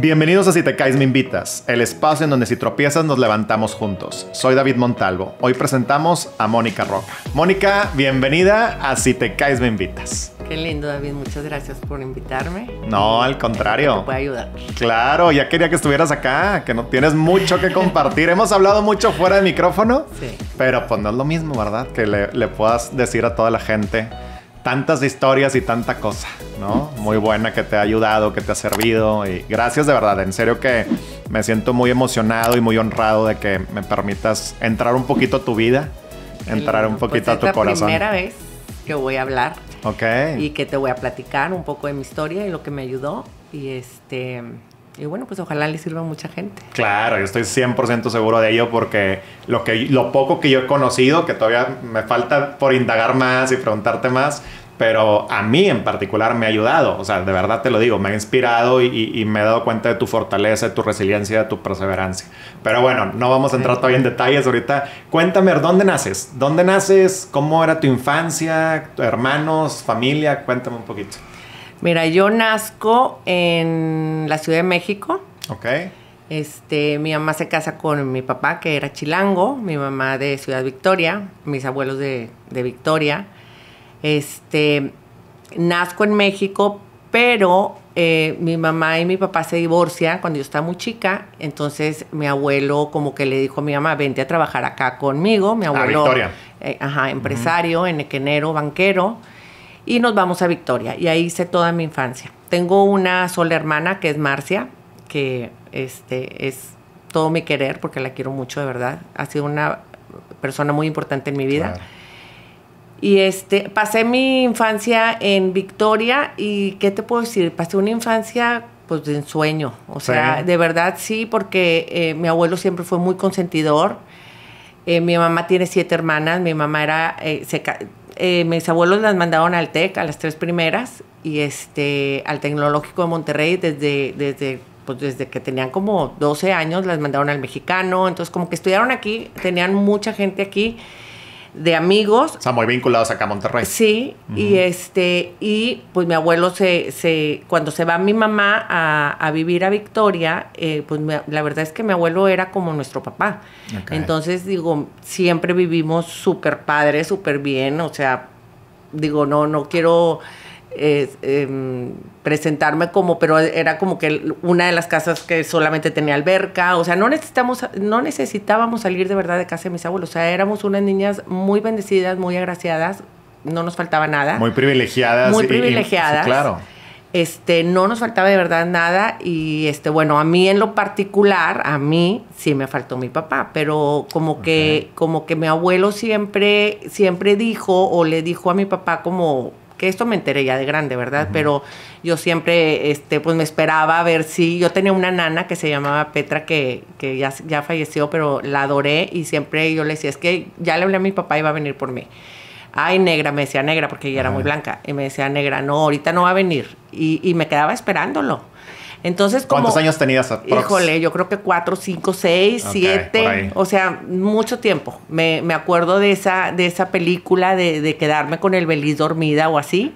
Bienvenidos a Si te caes me invitas, el espacio en donde si tropiezas nos levantamos juntos. Soy David Montalvo. Hoy presentamos a Mónica Rock. Mónica, bienvenida a Si te caes me invitas. Qué lindo, David. Muchas gracias por invitarme. No, al contrario. Te puede ayudar. Claro, ya quería que estuvieras acá, que no tienes mucho que compartir. Hemos hablado mucho fuera de micrófono. Sí. Pero pues no es lo mismo, ¿verdad? Que le, le puedas decir a toda la gente tantas historias y tanta cosa, ¿no? Muy buena que te ha ayudado, que te ha servido y gracias de verdad, en serio que me siento muy emocionado y muy honrado de que me permitas entrar un poquito a tu vida, entrar un pues poquito a tu es la primera vez que voy a hablar. Ok. Y que te voy a platicar un poco de mi historia y lo que me ayudó y este y bueno, pues ojalá le sirva a mucha gente. Claro, yo estoy 100% seguro de ello porque lo, que, lo poco que yo he conocido, que todavía me falta por indagar más y preguntarte más, pero a mí en particular me ha ayudado, o sea, de verdad te lo digo, me ha inspirado y, me he dado cuenta de tu fortaleza, de tu resiliencia, de tu perseverancia. Pero bueno, no vamos a entrar todavía en detalles ahorita. Cuéntame, ¿dónde naces? ¿Dónde naces? ¿Cómo era tu infancia? ¿Hermanos? ¿Familia? Cuéntame un poquito. Mira, yo nazco en la Ciudad de México. Ok. Este, mi mamá se casa con mi papá, que era chilango, mi mamá de Ciudad Victoria, mis abuelos de, de Victoria. Este, nazco en México, pero eh, mi mamá y mi papá se divorcian cuando yo estaba muy chica, entonces mi abuelo como que le dijo a mi mamá, vente a trabajar acá conmigo, mi abuelo, Victoria. Eh, ajá, empresario, enequenero, banquero, y nos vamos a Victoria. Y ahí hice toda mi infancia. Tengo una sola hermana que es Marcia, que este, es todo mi querer porque la quiero mucho, de verdad. Ha sido una persona muy importante en mi vida. Y este, pasé mi infancia en Victoria y ¿qué te puedo decir? Pasé una infancia pues de ensueño, o sea, de verdad sí, porque eh, mi abuelo siempre fue muy consentidor. Eh, mi mamá tiene siete hermanas, mi mamá era, eh, eh, mis abuelos las mandaron al TEC, a las tres primeras, y este, al Tecnológico de Monterrey desde, desde, pues desde que tenían como 12 años, las mandaron al Mexicano, entonces como que estudiaron aquí, tenían mucha gente aquí, de amigos. O muy vinculados acá a Monterrey. Sí, y este, y pues mi abuelo se, se, cuando se va mi mamá a, a vivir a Victoria, eh, pues la verdad es que mi abuelo era como nuestro papá. Entonces, digo, siempre vivimos súper padre, súper bien, o sea, digo, no, no quiero Em, presentarme como, pero era como que una de las casas que solamente tenía alberca, o sea, no, necesitamos, no necesitábamos salir de verdad de casa de mis abuelos, o sea, éramos unas niñas muy bendecidas, muy agraciadas, no nos faltaba nada. Muy privilegiadas. Muy privilegiadas. claro. Este, no nos faltaba de verdad nada y este, bueno, a mí en lo particular, a mí sí me faltó mi papá, pero como que, como que mi abuelo siempre, siempre dijo o le dijo a mi papá como, que esto me enteré ya de grande, ¿verdad? Pero yo siempre, este, pues me esperaba a ver si, yo tenía una nana que se llamaba Petra, que, que ya, ya falleció, pero la adoré y siempre yo le decía, es que ya le hablé a mi papá y va a venir por mí ay, negra, me decía negra porque ella era muy blanca, y me decía negra, no, ahorita no va a venir. Y, y me quedaba esperándolo. Entonces, ¿cuántos años tenías? Aprox? Híjole, yo creo que cuatro, cinco, seis, siete. O sea, mucho tiempo. Me, acuerdo de esa, de esa película, de, de quedarme con el Beliz dormida o así.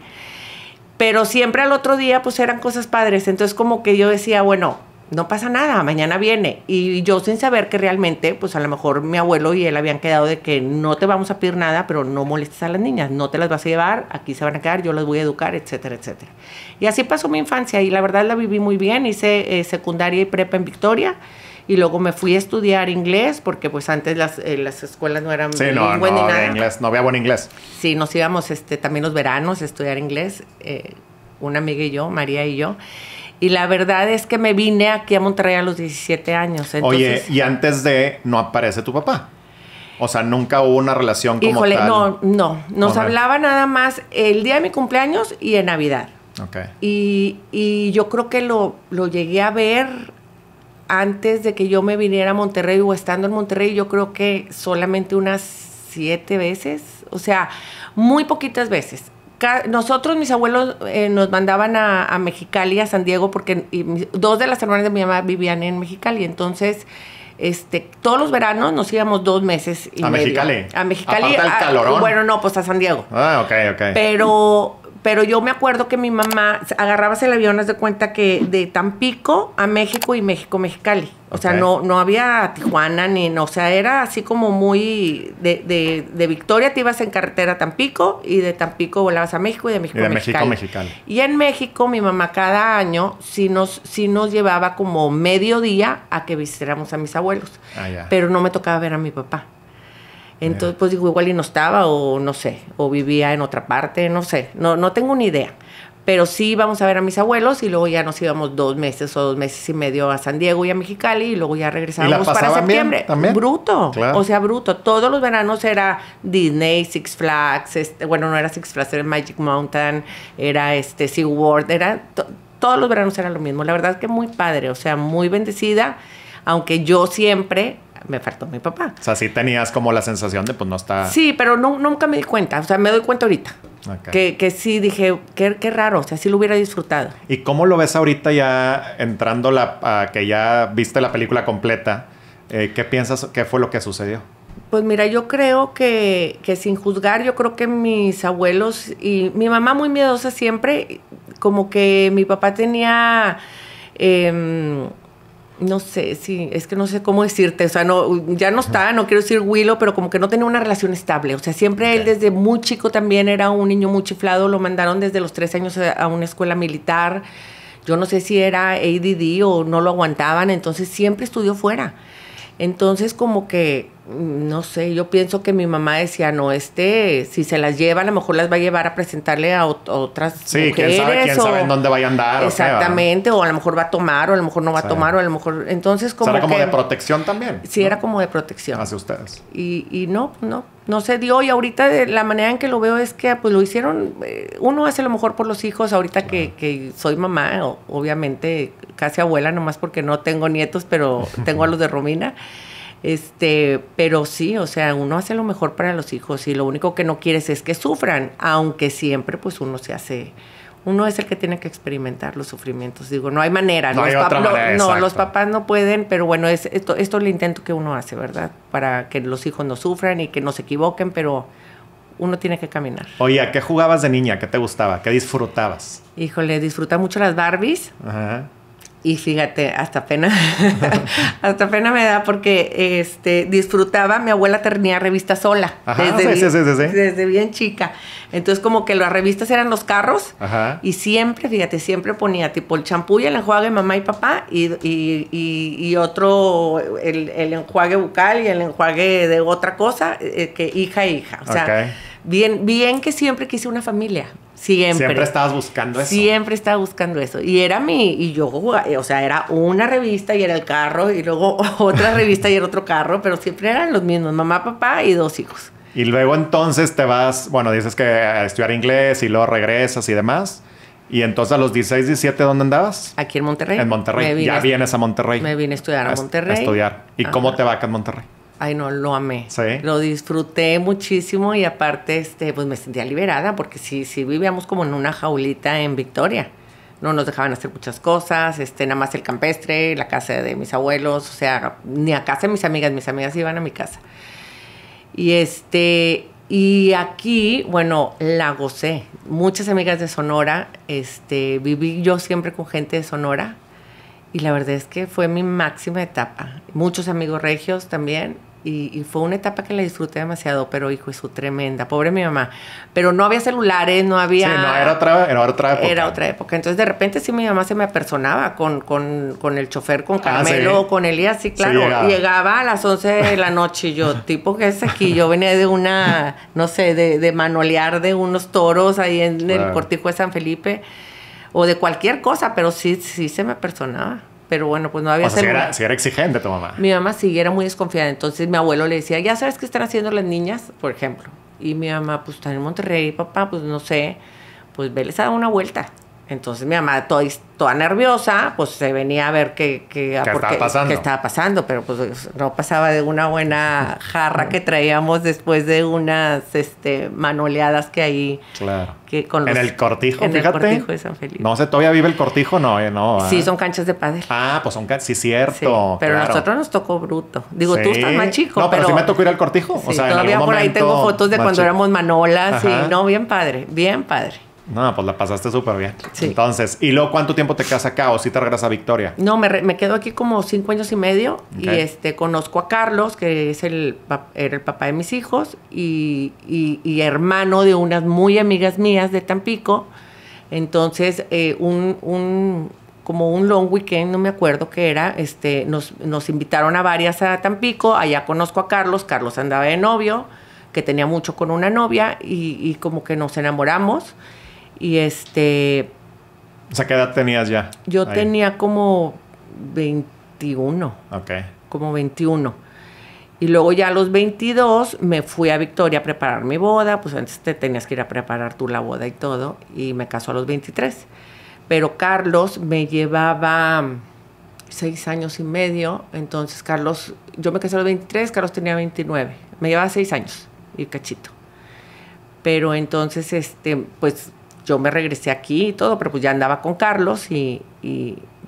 Pero siempre al otro día, pues eran cosas padres. Entonces, como que yo decía, bueno, no pasa nada, mañana viene. Y yo sin saber que realmente, pues a lo mejor mi abuelo y él habían quedado de que no te vamos a pedir nada, pero no molestes a las niñas, no te las vas a llevar, aquí se van a quedar, yo las voy a educar, etcétera, etcétera. Y así pasó mi infancia y la verdad la viví muy bien. Hice eh, secundaria y prepa en Victoria y luego me fui a estudiar inglés porque pues antes las, eh, las escuelas no eran sí, no, no, Había inglés, no había buen inglés. Sí, nos íbamos este, también los veranos a estudiar inglés, eh, una amiga y yo, María y yo. Y la verdad es que me vine aquí a Monterrey a los 17 años. Oye, y antes de no aparece tu papá. O sea, nunca hubo una relación como Híjole, no, no. Nos hablaba nada más el día de mi cumpleaños y en Navidad. Okay. Y, y, yo creo que lo, llegué a ver antes de que yo me viniera a Monterrey o estando en Monterrey, yo creo que solamente unas siete veces, o sea, muy poquitas veces. Nosotros, mis abuelos, eh, nos mandaban a, Mexicali, a San Diego, porque dos de las hermanas de mi mamá vivían en Mexicali, entonces este, todos los veranos nos íbamos dos meses y a Mexicali. A Mexicali. Bueno, no, pues a San Diego. Ah, ok, ok. Pero pero yo me acuerdo que mi mamá agarrabas el avión, de cuenta que de Tampico a México y México Mexicali. O sea, no, no había Tijuana ni, no, o sea, era así como muy de, de, de, Victoria te ibas en carretera a Tampico y de Tampico volabas a México y de México Mexicali. Y en México mi mamá cada año sí nos, sí nos llevaba como medio día a que visitáramos a mis abuelos. Ah, pero no me tocaba ver a mi papá. Entonces, pues digo, igual y no estaba o no sé, o vivía en otra parte, no sé, no, no tengo ni idea. Pero sí íbamos a ver a mis abuelos y luego ya nos íbamos dos meses o dos meses y medio a San Diego y a Mexicali y luego ya regresábamos para septiembre. ¿también? Bruto, o sea, bruto. Todos los veranos era Disney, Six Flags, este, bueno, no era Six Flags, era Magic Mountain, era este SeaWorld, era todos los veranos era lo mismo. La verdad es que muy padre, o sea, muy bendecida, aunque yo siempre me faltó mi papá. O sea, sí tenías como la sensación de pues no está... Sí, pero no, nunca me di cuenta, o sea, me doy cuenta ahorita. Que, que, sí dije, qué, raro, o sea, sí lo hubiera disfrutado. ¿Y cómo lo ves ahorita ya entrando la, a que ya viste la película completa? Eh, ¿Qué piensas, qué fue lo que sucedió? Pues mira, yo creo que, sin juzgar, yo creo que mis abuelos y mi mamá muy miedosa siempre, como que mi papá tenía... Em, no sé, sí, es que no sé cómo decirte, o sea, no, ya no está, no quiero decir Willow, pero como que no tenía una relación estable, o sea, siempre él desde muy chico también era un niño muy chiflado, lo mandaron desde los tres años a una escuela militar, yo no sé si era ADD o no lo aguantaban, entonces siempre estudió fuera, entonces como que no sé, yo pienso que mi mamá decía, no, este, si se las lleva, a lo mejor las va a llevar a presentarle a, otras sí, Sí, quién sabe, quién sabe en dónde vaya a andar. Exactamente, o, a lo mejor va a tomar, o a lo mejor no va a tomar, o a lo mejor... Entonces, como ¿Era como de protección también? Sí, era como de protección. Hacia ustedes. Y, y no, no, no se dio. Y ahorita la manera en que lo veo es que, pues, lo hicieron... Eh, uno hace lo mejor por los hijos. Ahorita que, que soy mamá, obviamente, casi abuela, nomás porque no tengo nietos, pero tengo a los de Romina. Este, pero sí, o sea, uno hace lo mejor para los hijos y lo único que no quieres es que sufran, aunque siempre pues uno se hace uno es el que tiene que experimentar los sufrimientos. Digo, no hay manera. No, los, papás no pueden, pero bueno, es, esto, esto es el intento que uno hace, ¿verdad? Para que los hijos no sufran y que no se equivoquen, pero uno tiene que caminar. Oye, qué jugabas de niña? ¿Qué te gustaba? ¿Qué disfrutabas? Híjole, disfruta mucho las Barbies. Ajá. Y fíjate, hasta pena, hasta pena me da porque este, disfrutaba, mi abuela tenía revistas sola, desde, sí, sí, sí, desde bien chica. Entonces como que las revistas eran los carros y siempre, fíjate, siempre ponía tipo el champú y el enjuague mamá y papá y, y, y, otro, el, el, enjuague bucal y el enjuague de otra cosa, eh, que hija e hija. O sea, bien, bien que siempre quise una familia. Siempre. Siempre estabas buscando eso. Siempre estaba buscando eso. Y era mi, y yo, o sea, era una revista y era el carro, y luego otra revista y era otro carro, pero siempre eran los mismos, mamá, papá y dos hijos. Y luego entonces te vas, bueno, dices que a estudiar inglés y luego regresas y demás. Y entonces a los 16, 17, ¿dónde andabas? Aquí en Monterrey. En Monterrey. Ya vienes a Monterrey. Me vine a estudiar a, Monterrey. A estudiar. ¿Y cómo te va acá en Monterrey? Ay, no, lo amé. Lo disfruté muchísimo y aparte, este, pues me sentía liberada porque sí, sí vivíamos como en una jaulita en Victoria. No nos dejaban hacer muchas cosas, este, nada más el campestre, la casa de mis abuelos, o sea, ni a casa de mis amigas, mis amigas iban a mi casa. Y este, y aquí, bueno, la gocé. Muchas amigas de Sonora, este, viví yo siempre con gente de Sonora, y la verdad es que fue mi máxima etapa. Muchos amigos regios también y, fue una etapa que la disfruté demasiado, pero hijo, eso tremenda, pobre mi mamá. Pero no había celulares, no había... Sí, no, era otra, era otra época. Era otra época. Entonces de repente sí mi mamá se me apersonaba con, con, con el chofer, con ah, Carmelo, con Elías, sí, claro. llegaba. a las 11 de la noche y yo, tipo que es aquí, yo venía de una, no sé, de, de manolear de unos toros ahí en el cortijo de San Felipe o de cualquier cosa, pero sí, sí se me personaba. Pero bueno, pues no había... O sea, si era, exigente tu mamá. Mi mamá sí era muy desconfiada. Entonces mi abuelo le decía, ya sabes qué están haciendo las niñas, por ejemplo. Y mi mamá, pues están en Monterrey, papá, pues no sé, pues veles a dar una vuelta. Entonces mi mamá, toda, nerviosa, pues se venía a ver qué, qué, estaba pasando? estaba pasando? pero pues no pasaba de una buena jarra que traíamos después de unas este, manoleadas que ahí. Claro. Que con los, en el cortijo, en fíjate. el cortijo de San Felipe. No sé, todavía vive el cortijo, no, eh, no. Ah. Sí, son canchas de padre. Ah, pues son canchas, sí, cierto. pero a nosotros nos tocó bruto. Digo, tú estás más chico. No, pero, si sí me tocó ir al cortijo. o sea, todavía por ahí tengo fotos de cuando éramos manolas y no, bien padre, bien padre. No, pues la pasaste súper bien. Sí. Entonces, ¿y luego cuánto tiempo te quedas acá o si te regresas a Victoria? No, me, me, quedo aquí como cinco años y medio y este conozco a Carlos, que es el, era el papá de mis hijos y, y, hermano de unas muy amigas mías de Tampico. Entonces, eh, un, un, como un long weekend, no me acuerdo qué era, este, nos, nos invitaron a varias a Tampico, allá conozco a Carlos, Carlos andaba de novio, que tenía mucho con una novia y, y como que nos enamoramos y este... O sea, ¿qué edad tenías ya? Yo tenía como 21. Ok. Como 21. Y luego ya a los 22 me fui a Victoria a preparar mi boda, pues antes te tenías que ir a preparar tú la boda y todo, y me casó a los 23. Pero Carlos me llevaba seis años y medio, entonces Carlos, yo me casé a los 23, Carlos tenía 29, me llevaba seis años y cachito. Pero entonces, este, pues yo me regresé aquí y todo, pero pues ya andaba con Carlos y,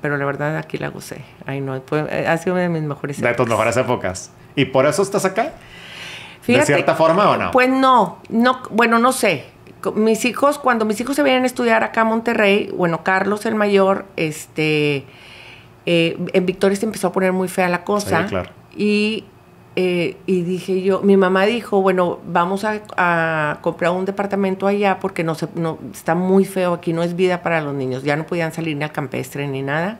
pero la verdad aquí la gocé. Ay, no, eh, ha sido una de mis mejores épocas. De tus mejores épocas. ¿Y por eso estás acá? Fíjate, ¿De cierta forma o no? Pues no, no, bueno, no sé. Mis hijos, cuando mis hijos se vienen a estudiar acá a Monterrey, bueno, Carlos el mayor, este, eh, en Victoria se empezó a poner muy fea la cosa. claro. Y eh, y dije yo, mi mamá dijo, bueno, vamos a, comprar un departamento allá porque no, se, no está muy feo, aquí no es vida para los niños, ya no podían salir ni al campestre ni nada.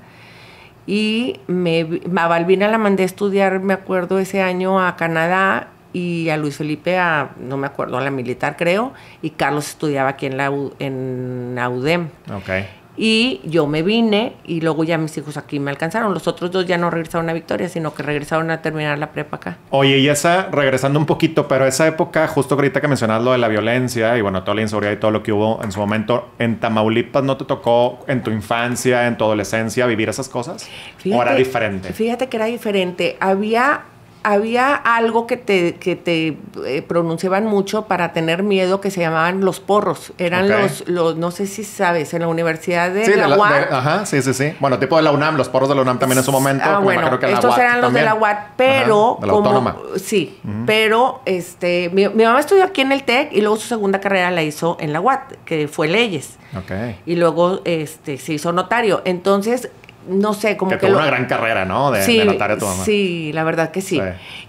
Y me, a Balbina la mandé a estudiar, me acuerdo, ese año a Canadá y a Luis Felipe a, no me acuerdo, a la militar creo, y Carlos estudiaba aquí en la, en UDEM. Okay. Y yo me vine y luego ya mis hijos aquí me alcanzaron. Los otros dos ya no regresaron a Victoria, sino que regresaron a terminar la prepa acá. Oye, y esa, regresando un poquito, pero esa época, justo ahorita que mencionas lo de la violencia y bueno, toda la inseguridad y todo lo que hubo en su momento, ¿en Tamaulipas no te tocó en tu infancia, en tu adolescencia, vivir esas cosas? ¿O era diferente? Fíjate que era diferente. Había había algo que te, que te eh, pronunciaban mucho para tener miedo que se llamaban los porros. Eran los, los, no sé si sabes, en la Universidad de la, la UAT. ajá, sí, sí, sí. Bueno, tipo de la UNAM, los porros de la UNAM también en su ah, momento. bueno, estos eran los de la UAT, pero... de la autónoma. Sí, pero este, mi, mamá estudió aquí en el TEC y luego su segunda carrera la hizo en la UAT, que fue leyes. Ok. Y luego este, se hizo notario. Entonces, no sé, como que... tuvo una gran carrera, ¿no? De, sí, la tu mamá. Sí, la verdad que sí.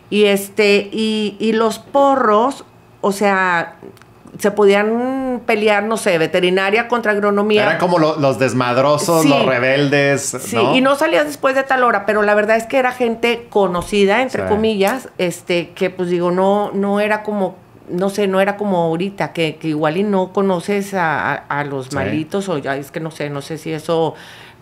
Y, este, y, los porros, o sea, se podían pelear, no sé, veterinaria contra agronomía. Eran como los desmadrosos, los rebeldes. Sí, y no salías después de tal hora, pero la verdad es que era gente conocida, entre comillas, este, que pues digo, no, no era como, no sé, no era como ahorita, que, que igual y no conoces a, los malitos, o ya es que no sé, no sé si eso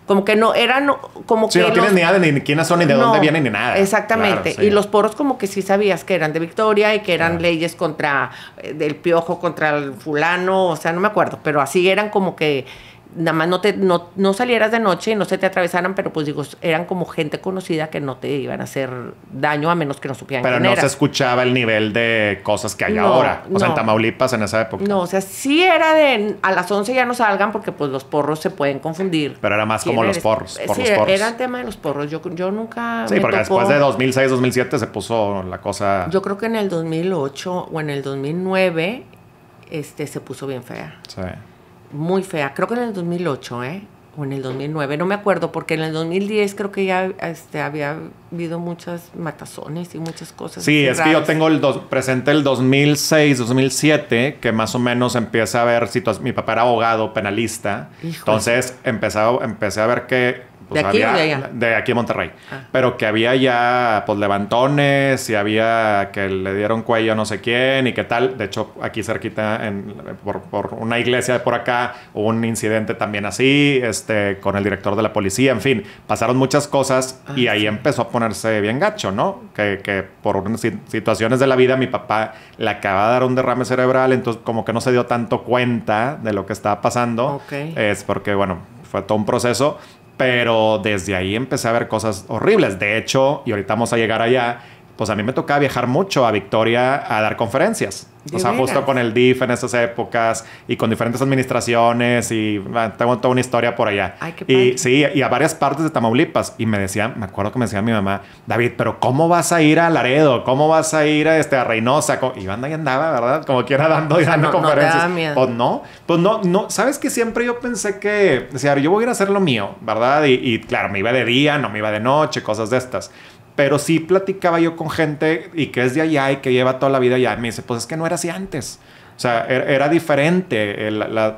como que no eran como que. no tienen ni idea de ni quiénes son, ni de dónde vienen, ni nada. Exactamente. Y los poros, como que sí sabías que eran de Victoria y que eran leyes contra eh, del piojo, contra el fulano, o sea, no me acuerdo, pero así eran como que nada más no, te, no, salieras de noche y no se te atravesaran, pero pues digo, eran como gente conocida que no te iban a hacer daño a menos que no supieran Pero no se escuchaba el nivel de cosas que hay ahora. O sea, en Tamaulipas en esa época. No, o sea, sí era de a las 11 ya no salgan porque pues los porros se pueden confundir. Pero era más como los porros, por sí, los porros. era el tema de los porros. Yo, yo nunca Sí, porque después de 2006, 2007 se puso la cosa Yo creo que en el 2008 o en el 2009 este se puso bien fea. Sí muy fea, creo que en el 2008, ¿eh? O en el 2009, no me acuerdo, porque en el 2010 creo que ya este, había habido muchas matazones y muchas cosas. Sí, es que yo tengo el presente el 2006, 2007, que más o menos empieza a ver situaciones. Mi papá era abogado, penalista. Entonces empecé a ver que pues ¿De aquí o de allá? De aquí Monterrey. Ah. Pero que había ya, pues, levantones y había que le dieron cuello a no sé quién y qué tal. De hecho, aquí cerquita, por, por, una iglesia de por acá, hubo un incidente también así, este, con el director de la policía. En fin, pasaron muchas cosas ah, y ahí empezó a ponerse bien gacho, ¿no? Que, que por unas situaciones de la vida, mi papá le acaba de dar un derrame cerebral, entonces como que no se dio tanto cuenta de lo que estaba pasando. Es porque, bueno, fue todo un proceso pero desde ahí empecé a ver cosas horribles. De hecho, y ahorita vamos a llegar allá, pues a mí me tocaba viajar mucho a Victoria a dar conferencias. O sea, justo con el DIF en esas épocas y con diferentes administraciones y tengo toda una historia por allá. Ay, qué y sí, y a varias partes de Tamaulipas. Y me decía, me acuerdo que me decía mi mamá, David, pero ¿cómo vas a ir a Laredo? ¿Cómo vas a ir a, este, a Reynosa? Y andaba y andaba, ¿verdad? Como quiera dando y dando conferencias. No pues no, pues no, no. Sabes que siempre yo pensé que, decía, yo voy a ir a hacer lo mío, ¿verdad? Y, y claro, me iba de día, no me iba de noche, cosas de estas. Pero sí platicaba yo con gente y que es de allá y que lleva toda la vida allá. Y me dice, pues es que no era así antes. O sea, er, era, diferente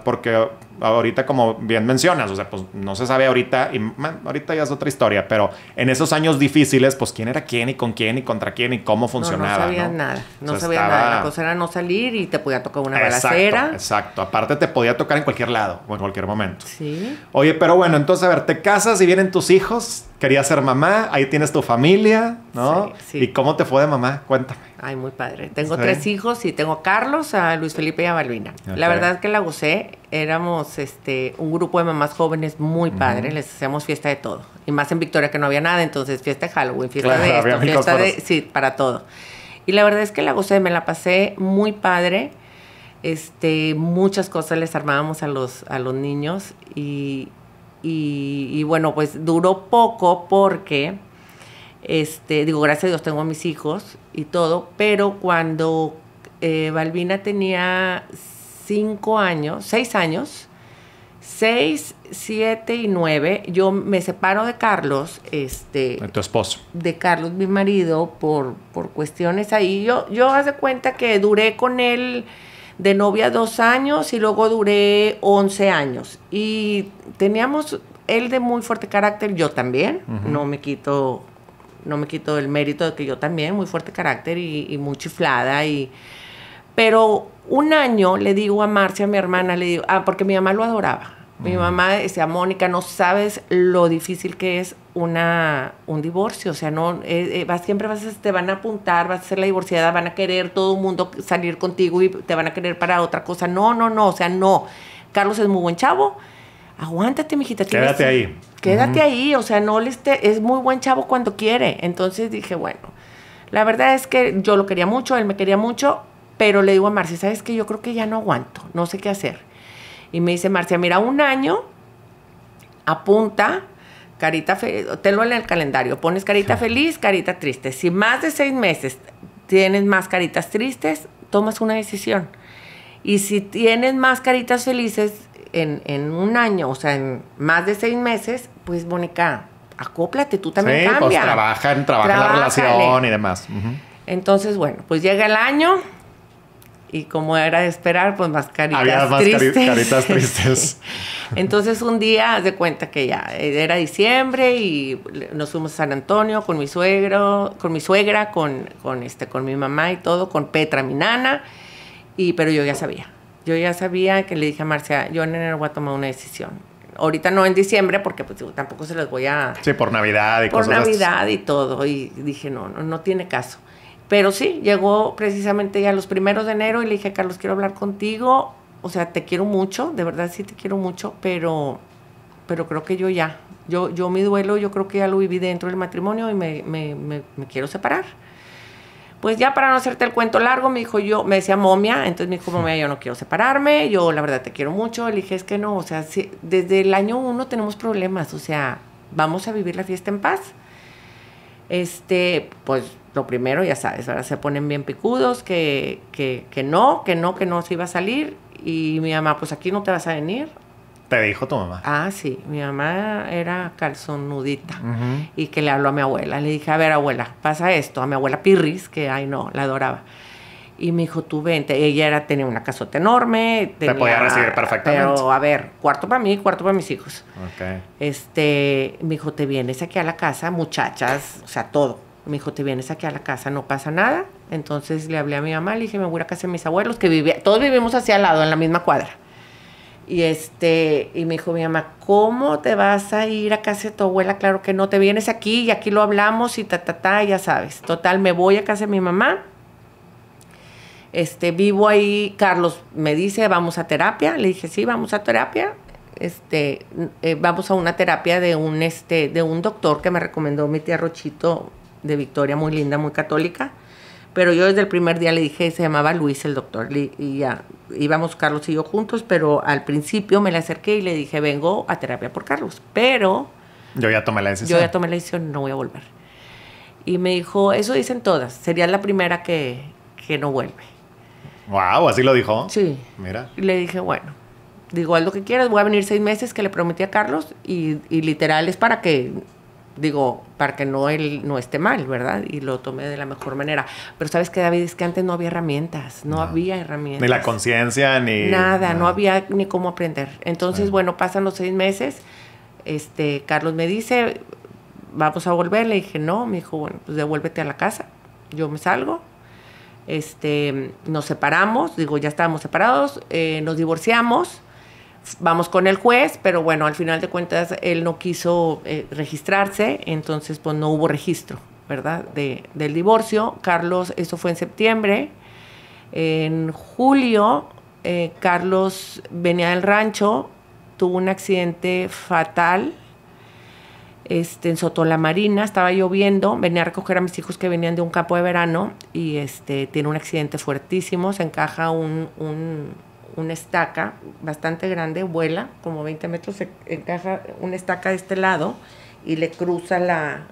porque ahorita como bien mencionas, o sea, pues no se sabe ahorita, y ahorita ya es otra historia, pero en esos años difíciles, pues quién era quién y con quién y contra quién y cómo funcionaba. No, sabías nada, no sabías nada. La cosa era no salir y te podía tocar una balacera. Exacto, aparte te podía tocar en cualquier lado o en cualquier momento. Sí. Oye, pero bueno, entonces a ver, te casas y vienen tus hijos, querías ser mamá, ahí tienes tu familia, ¿no? Sí, sí. ¿Y cómo te fue de mamá? Cuéntame. Ay, muy padre. Tengo tres hijos y tengo a Carlos, a Luis Felipe y a Balvina. La verdad es que la gocé éramos este, un grupo de mamás jóvenes muy padre, les hacíamos fiesta de todo. Y más en Victoria que no había nada, entonces fiesta de Halloween, fiesta de esto, fiesta de... Sí, para todo. Y la verdad es que la gocé, me la pasé muy padre. Este, muchas cosas les armábamos a los, a los niños y, y, bueno, pues duró poco porque, este, digo, gracias a Dios tengo a mis hijos y todo, pero cuando eh, Balbina tenía cinco años, seis años, seis, siete y nueve, yo me separo de Carlos, este... De tu esposo. De Carlos, mi marido, por, por cuestiones ahí. Yo, yo de cuenta que duré con él de novia dos años y luego duré once años. Y teníamos él de muy fuerte carácter, yo también, no me quito no me quito el mérito de que yo también, muy fuerte carácter y, y muy chiflada y pero un año le digo a Marcia, mi hermana, le digo, ah, porque mi mamá lo adoraba. Mi mamá decía, Mónica, no sabes lo difícil que es una, un divorcio. O sea, no, eh, eh, vas, siempre vas te van a apuntar, vas a ser la divorciada, van a querer todo el mundo salir contigo y te van a querer para otra cosa. No, no, no, o sea, no. Carlos es muy buen chavo. Aguántate, mijita. quédate ahí. Quédate ahí. O sea, no es muy buen chavo cuando quiere. Entonces dije, bueno, la verdad es que yo lo quería mucho, él me quería mucho pero le digo a Marcia, ¿sabes qué? Yo creo que ya no aguanto, no sé qué hacer. Y me dice Marcia, mira, un año, apunta, carita feliz, tenlo en el calendario, pones carita feliz, carita triste. Si más de seis meses tienes más caritas tristes, tomas una decisión. Y si tienes más caritas felices en, un año, o sea, en más de seis meses, pues Mónica, acóplate, tú también sí, Pues trabaja la relación y demás. Entonces, bueno, pues llega el año, y como era de esperar, pues más caritas Había más caritas tristes. Entonces un día, haz de cuenta que ya eh, era diciembre y nos fuimos a San Antonio con mi suegro, con mi suegra, con, con, este, con mi mamá y todo, con Petra, mi nana, y, pero yo ya sabía. Yo ya sabía que le dije a Marcia, yo en enero voy a tomar una decisión. Ahorita no en diciembre porque pues, tampoco se las voy a... Sí, por Navidad y por cosas Por Navidad y todo. Y dije, no, no tiene caso. Pero sí, llegó precisamente ya los primeros de enero y le dije, Carlos, quiero hablar contigo. O sea, te quiero mucho, de verdad sí te quiero mucho, pero, pero creo que yo ya, yo, yo mi duelo, yo creo que ya lo viví dentro del matrimonio y me, quiero separar. Pues ya para no hacerte el cuento largo, me dijo yo, me decía momia, entonces me dijo momia, yo no quiero separarme, yo la verdad te quiero mucho, le dije es que no, o sea, desde el año uno tenemos problemas, o sea, vamos a vivir la fiesta en paz. Este, pues lo primero, ya sabes, ahora se ponen bien picudos, que, que, que no, que no, que no se iba a salir. Y mi mamá, pues aquí no te vas a venir, ¿Te dijo tu mamá? Ah, sí. Mi mamá era calzonudita y que le habló a mi abuela. Le dije, a ver, abuela, pasa esto. A mi abuela Pirris, que, ay, no, la adoraba. Y me dijo, tú vente. Ella era, tenía una casota enorme. Te podía recibir perfectamente. Pero, a ver, cuarto para mí, cuarto para mis hijos. Este, me dijo, te vienes aquí a la casa, muchachas, o sea, todo. Me dijo, te vienes aquí a la casa, no pasa nada. Entonces le hablé a mi mamá, le dije, me voy a casa de mis abuelos, que vivía, todos vivimos hacia al lado, en la misma cuadra. Y este, y me dijo mi mamá, ¿cómo te vas a ir a casa de tu abuela? Claro que no, te vienes aquí y aquí lo hablamos y ta, ta, ta, ya sabes. Total, me voy a casa de mi mamá. Este, vivo ahí, Carlos me dice, vamos a terapia. Le dije, sí, vamos a terapia. Este, eh, vamos a una terapia de un, este, de un doctor que me recomendó mi tía Rochito, de Victoria, muy linda, muy católica. Pero yo desde el primer día le dije, se llamaba Luis el doctor, y ya íbamos Carlos y yo juntos, pero al principio me le acerqué y le dije, vengo a terapia por Carlos. Pero... Yo ya tomé la decisión. Yo ya tomé la decisión, no voy a volver. Y me dijo, eso dicen todas, sería la primera que, que no vuelve. Wow, así lo dijo. Sí. Mira. Y le dije, bueno, digo, haz lo que quieras, voy a venir seis meses que le prometí a Carlos y, y literal es para que Digo, para que no, él no esté mal, ¿verdad? Y lo tomé de la mejor manera. Pero sabes que David, es que antes no había herramientas, no, había herramientas. Ni la conciencia, ni... Nada, no. había ni cómo aprender. Entonces, bueno, pasan los seis meses, este, Carlos me dice, vamos a volver. Le dije, no, me dijo, bueno, pues devuélvete a la casa. Yo me salgo. Este, nos separamos, digo, ya estábamos separados, eh, nos divorciamos vamos con el juez, pero bueno, al final de cuentas él no quiso eh, registrarse, entonces pues no hubo registro, ¿verdad? De, del divorcio. Carlos, eso fue en septiembre. En julio, eh, Carlos venía del rancho, tuvo un accidente fatal este, en Sotolamarina, estaba lloviendo, venía a recoger a mis hijos que venían de un campo de verano y este, tiene un accidente fuertísimo, se encaja un una estaca bastante grande, vuela como 20 metros, se encaja una estaca de este lado y le cruza la,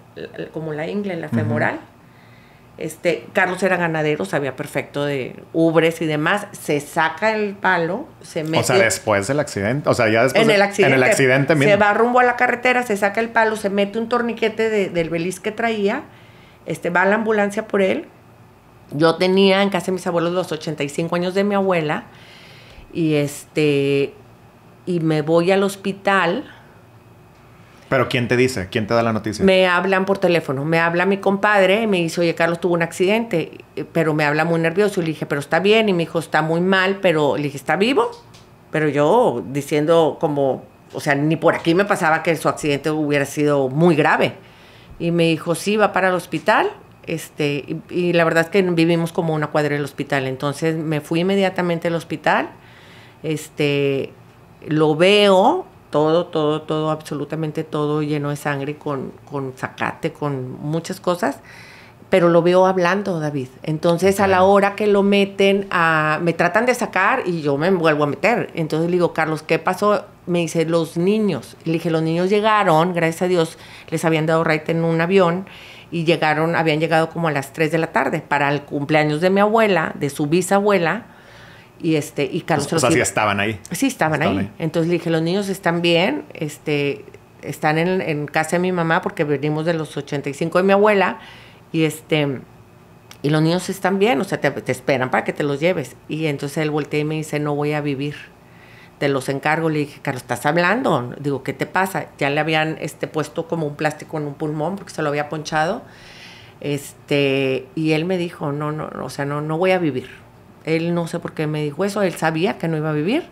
como la ingle, la femoral. Este, Carlos era ganadero, sabía perfecto de ubres y demás. Se saca el palo, se mete. O sea, después del accidente. O sea, ya después. En el accidente. En Se va rumbo a la carretera, se saca el palo, se mete un torniquete del beliz que traía. Este, va a la ambulancia por él. Yo tenía en casa de mis abuelos los 85 años de mi abuela y este y me voy al hospital. Pero ¿quién te dice? ¿Quién te da la noticia? Me hablan por teléfono, me habla mi compadre y me dice, oye, Carlos tuvo un accidente, eh, pero me habla muy nervioso y le dije, pero está bien y me dijo, está muy mal, pero le dije, ¿está vivo? Pero yo diciendo como, o sea, ni por aquí me pasaba que su accidente hubiera sido muy grave. Y me dijo, sí, va para el hospital. Este, y, y la verdad es que vivimos como una cuadra del hospital. Entonces me fui inmediatamente al hospital este, lo veo todo, todo, todo, absolutamente todo lleno de sangre, con, con zacate, con muchas cosas, pero lo veo hablando, David. Entonces, a la hora que lo meten, a, me tratan de sacar y yo me vuelvo a meter. Entonces le digo, Carlos, ¿qué pasó? Me dice, los niños. Le dije, los niños llegaron, gracias a Dios, les habían dado right en un avión y llegaron, habían llegado como a las 3 de la tarde para el cumpleaños de mi abuela, de su bisabuela y, este, y Carlos... sí estaban ahí. Sí, estaban, ahí. Entonces le dije, los niños están bien, este, están en, casa de mi mamá porque venimos de los 85 de mi abuela y este y los niños están bien, o sea, te, esperan para que te los lleves. Y entonces él volteó y me dice, no voy a vivir, te los encargo. Le dije, Carlos, ¿estás hablando? Digo, ¿qué te pasa? Ya le habían este, puesto como un plástico en un pulmón porque se lo había ponchado. Este, y él me dijo, no, no, o sea, no, no voy a vivir. Él no sé por qué me dijo eso, él sabía que no iba a vivir.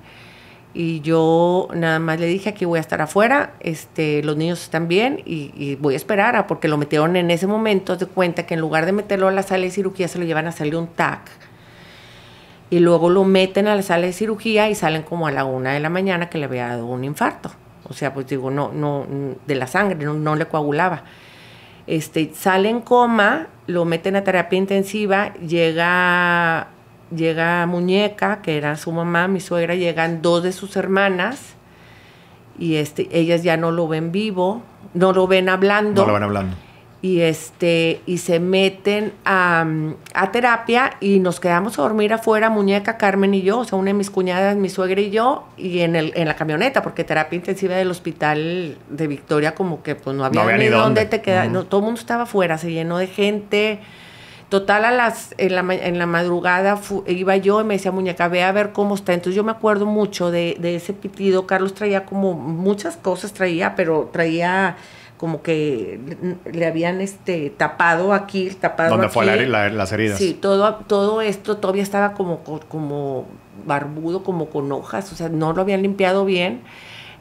Y yo nada más le dije, aquí voy a estar afuera, este, los niños están bien y, voy a esperar, a, ah, porque lo metieron en ese momento de cuenta que en lugar de meterlo a la sala de cirugía, se lo llevan a hacerle un TAC. Y luego lo meten a la sala de cirugía y salen como a la una de la mañana que le había dado un infarto. O sea, pues digo, no, no, de la sangre, no, no le coagulaba. Este, coma, lo meten a terapia intensiva, llega llega Muñeca, que era su mamá, mi suegra, llegan dos de sus hermanas y este, ellas ya no lo ven vivo, no lo ven hablando. No lo ven hablando. Y, este, y se meten a, terapia y nos quedamos a dormir afuera, Muñeca, Carmen y yo, o sea, una de mis cuñadas, mi suegra y yo, y en, el, en la camioneta, porque terapia intensiva del hospital de Victoria como que pues no había, ni, dónde. te quedar, todo el mundo estaba afuera, se llenó de gente, Total, a las, en, la, en la madrugada iba yo y me decía, muñeca, ve a ver cómo está. Entonces yo me acuerdo mucho de, de ese pitido. Carlos traía como muchas cosas, traía, pero traía como que le habían este tapado aquí, tapado fue las heridas. Sí, todo, todo esto todavía estaba como, como barbudo, como con hojas, o sea, no lo habían limpiado bien.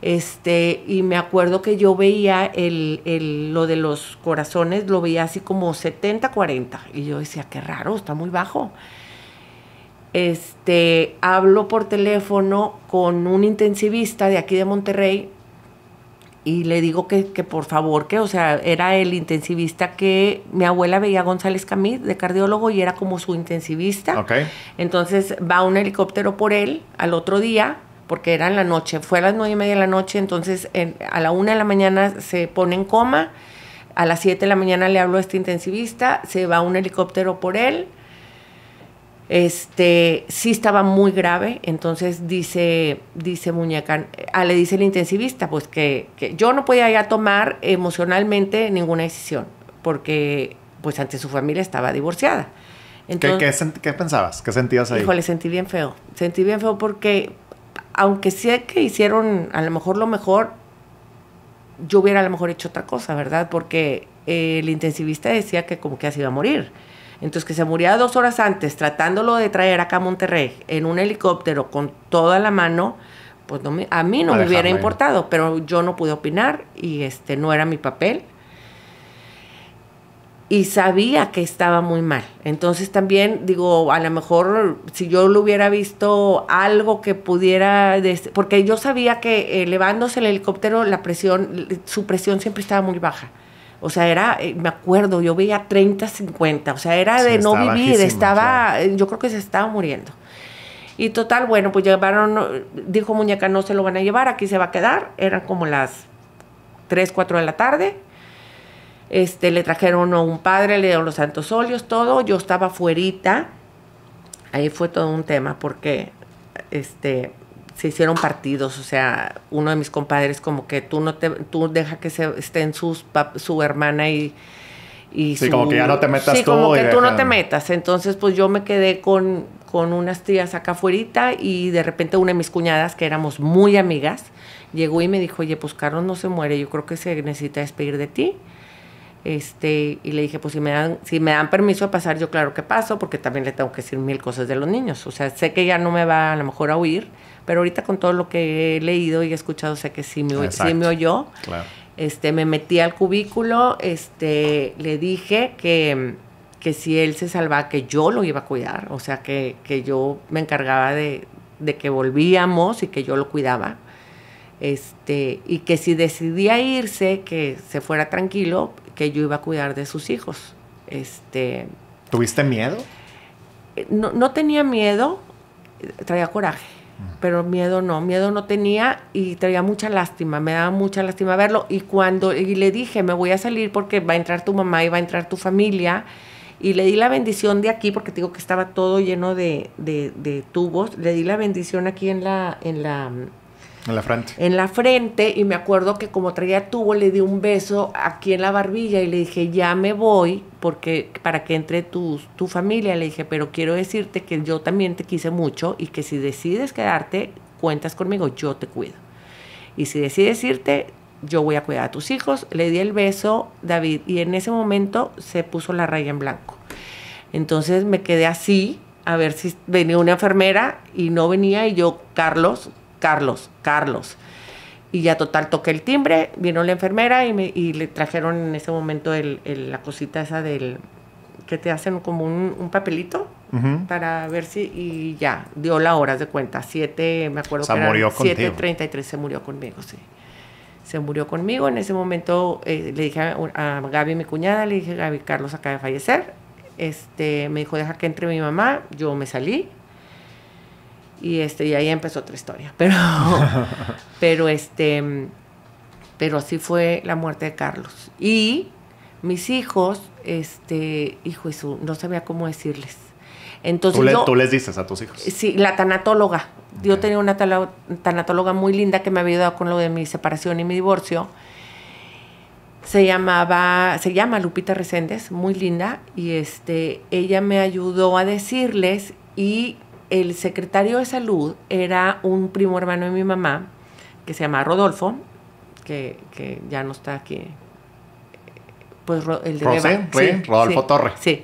Este, y me acuerdo que yo veía el, lo de los corazones, lo veía así como 70-40. Y yo decía, qué raro, está muy bajo. Este, hablo por teléfono con un intensivista de aquí de Monterrey y le digo que, por favor, que, o sea, era el intensivista que mi abuela veía González Camil, de cardiólogo, y era como su intensivista. Entonces va un helicóptero por él al otro día porque era en la noche, fue a las nueve y media de la noche, entonces a la una de la mañana se pone en coma, a las 7 de la mañana le hablo a este intensivista, se va un helicóptero por él, este, sí estaba muy grave, entonces dice, dice ah, le dice el intensivista, pues que, yo no podía ya tomar emocionalmente ninguna decisión, porque pues ante su familia estaba divorciada. ¿Qué, pensabas? ¿Qué sentías ahí? Le sentí bien feo. Sentí bien feo porque aunque sé que hicieron a lo mejor lo mejor, yo hubiera a lo mejor hecho otra cosa, ¿verdad? Porque eh, el intensivista decía que como que así iba a morir. Entonces, que se muriera dos horas antes tratándolo de traer acá a Monterrey en un helicóptero con toda la mano, pues a mí no me hubiera importado, pero yo no pude opinar y este no era mi papel y sabía que estaba muy mal. Entonces también digo, a lo mejor si yo lo hubiera visto algo que pudiera, porque yo sabía que elevándose eh, el helicóptero, la presión, su presión siempre estaba muy baja. O sea, era, eh, me acuerdo, yo veía 30, 50, o sea, era de no vivir, estaba, eh, yo creo que se estaba muriendo. Y total, bueno, pues llevaron, dijo Muñeca, no se lo van a llevar, aquí se va a quedar, eran como las 3, 4 de la tarde este, le trajeron a un padre, le dieron los santos óleos, todo, yo estaba fuerita, ahí fue todo un tema porque este, se hicieron partidos, o sea, uno de mis compadres como que tú no te, tú deja que se estén sus, su hermana y... Y sí, como que ya no te metas sí, como que tú no te metas. Entonces, pues yo me quedé con, con unas tías acá afuera y de repente una de mis cuñadas, que éramos muy amigas, llegó y me dijo, oye, pues Carlos no se muere, yo creo que se necesita despedir de ti. Este, y le dije, pues si me dan, si me dan permiso de pasar, yo claro que paso, porque también le tengo que decir mil cosas de los niños. O sea, sé que ya no me va a lo mejor a oír, pero ahorita con todo lo que he leído y he escuchado, sé que sí me, me oyó. Este, me metí al cubículo, este, le dije que, que si él se salvaba, que yo lo iba a cuidar, o sea, que, yo me encargaba de, de que volvíamos y que yo lo cuidaba. Este, y que si decidía irse, que se fuera tranquilo, que yo iba a cuidar de sus hijos. Este, ¿Tuviste miedo? Eh, no, tenía miedo, eh, traía coraje, pero miedo no, miedo no tenía y traía mucha lástima, me daba mucha lástima verlo y cuando y le dije, me voy a salir porque va a entrar tu mamá y va a entrar tu familia y le di la bendición de aquí porque digo que estaba todo lleno de, de, de tubos, le di la bendición aquí en la, en la en la frente. En la frente y me acuerdo que como traía tubo le di un beso aquí en la barbilla y le dije, ya me voy porque para que entre tu, tu familia. Le dije, pero quiero decirte que yo también te quise mucho y que si decides quedarte, cuentas conmigo, yo te cuido. Y si decides irte, yo voy a cuidar a tus hijos. Le di el beso, David, y en ese momento se puso la raya en blanco. Entonces me quedé así, a ver si venía una enfermera y no venía y yo, Carlos, Carlos, Carlos. Y ya total, toqué el timbre, vino la enfermera y, y le trajeron en ese momento el, la cosita esa del que te hacen como un, papelito para ver si y ya dio la hora de cuenta siete me acuerdo que murió siete se murió conmigo sí se murió conmigo en ese momento eh, le dije a, a, Gaby mi cuñada le dije Gaby Carlos acaba de fallecer este me dijo deja que entre mi mamá yo me salí y este, y ahí empezó otra historia. Pero, pero este, pero así fue la muerte de Carlos. Y mis hijos, este, hijo y su, no sabía cómo decirles. Entonces, ¿Tú, les dices a tus hijos? Sí, la tanatóloga. Yo tenía una tanatóloga muy linda que me había ayudado con lo de mi separación y mi divorcio. Se llamaba, se llama Lupita Reséndez, muy linda, y este, ella me ayudó a decirles y el secretario de salud era un primo hermano de mi mamá, que se llama Rodolfo, que, que ya no está aquí. Pues el de Rosé, sí, Rodolfo Torre. Sí.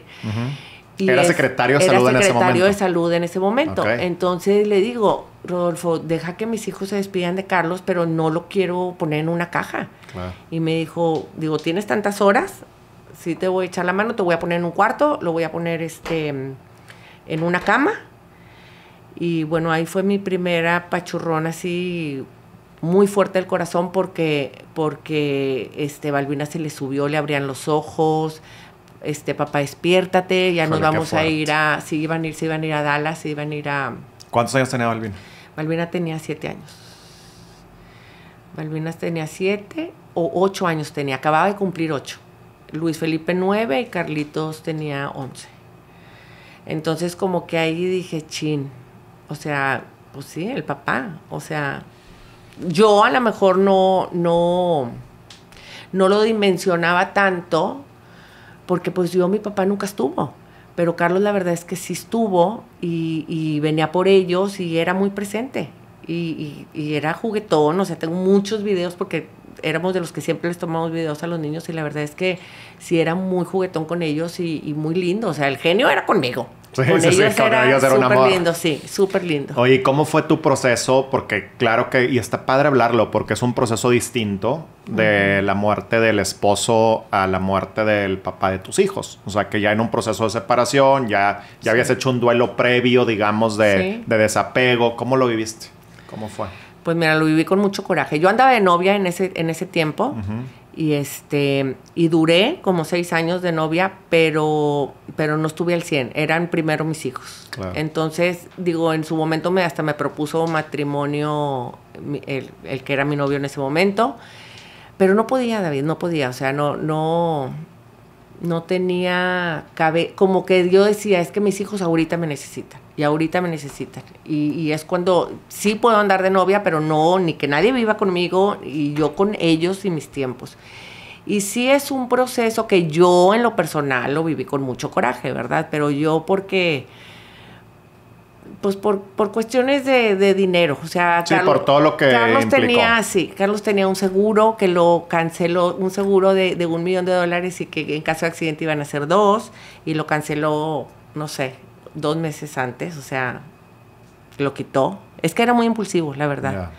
era secretario de salud en ese momento. secretario de salud en ese momento. Entonces le digo, Rodolfo, deja que mis hijos se despidan de Carlos, pero no lo quiero poner en una caja. Y me dijo, digo, ¿tienes tantas horas? Si te voy a echar la mano, te voy a poner en un cuarto, lo voy a poner este en una cama y bueno, ahí fue mi primera pachurrón así muy fuerte el corazón porque, porque este, Balbina se le subió, le abrían los ojos, este, papá, despiértate, ya nos vamos a ir a, si iban a ir, si iban a ir a Dallas, si iban a ir a... ¿Cuántos años tenía Balbina? Balbina tenía siete años. Balbina tenía siete o ocho años tenía, acababa de cumplir ocho. Luis Felipe nueve y Carlitos tenía once. Entonces como que ahí dije, chin, o sea, pues sí, el papá. O sea, yo a lo mejor no, no, no lo dimensionaba tanto, porque pues yo, mi papá nunca estuvo. Pero Carlos la verdad es que sí estuvo y, venía por ellos y era muy presente. Y, era juguetón, o sea, tengo muchos videos porque éramos de los que siempre les tomamos videos a los niños y la verdad es que sí era muy juguetón con ellos y, y muy lindo, o sea, el genio era conmigo, Sí, con sí, ellos era, súper lindo, sí, súper lindo. Oye, ¿cómo fue tu proceso? Porque claro que, y está padre hablarlo, porque es un proceso distinto de la muerte del esposo a la muerte del papá de tus hijos. O sea, que ya en un proceso de separación, ya, ya habías hecho un duelo previo, digamos, de, desapego. ¿Cómo lo viviste? ¿Cómo fue? Pues mira, lo viví con mucho coraje. Yo andaba de novia en ese, en ese tiempo. ajá y este y duré como seis años de novia pero pero no estuve al 100 eran primero mis hijos entonces digo en su momento me hasta me propuso matrimonio el, el, que era mi novio en ese momento pero no podía David no podía o sea no no no tenía cabe como que yo decía, es que mis hijos ahorita me necesitan, y ahorita me necesitan. Y, y, es cuando sí puedo andar de novia, pero no, ni que nadie viva conmigo, y yo con ellos y mis tiempos. Y sí es un proceso que yo en lo personal lo viví con mucho coraje, ¿verdad? Pero yo porque pues por, por cuestiones de, de, dinero. O sea, sí, Carlos, por todo lo que tenía, sí, Carlos tenía un seguro que lo canceló, un seguro de, de, un millón de dólares y que en caso de accidente iban a ser dos, y lo canceló, no sé, dos meses antes, o sea, lo quitó. Es que era muy impulsivo, la verdad.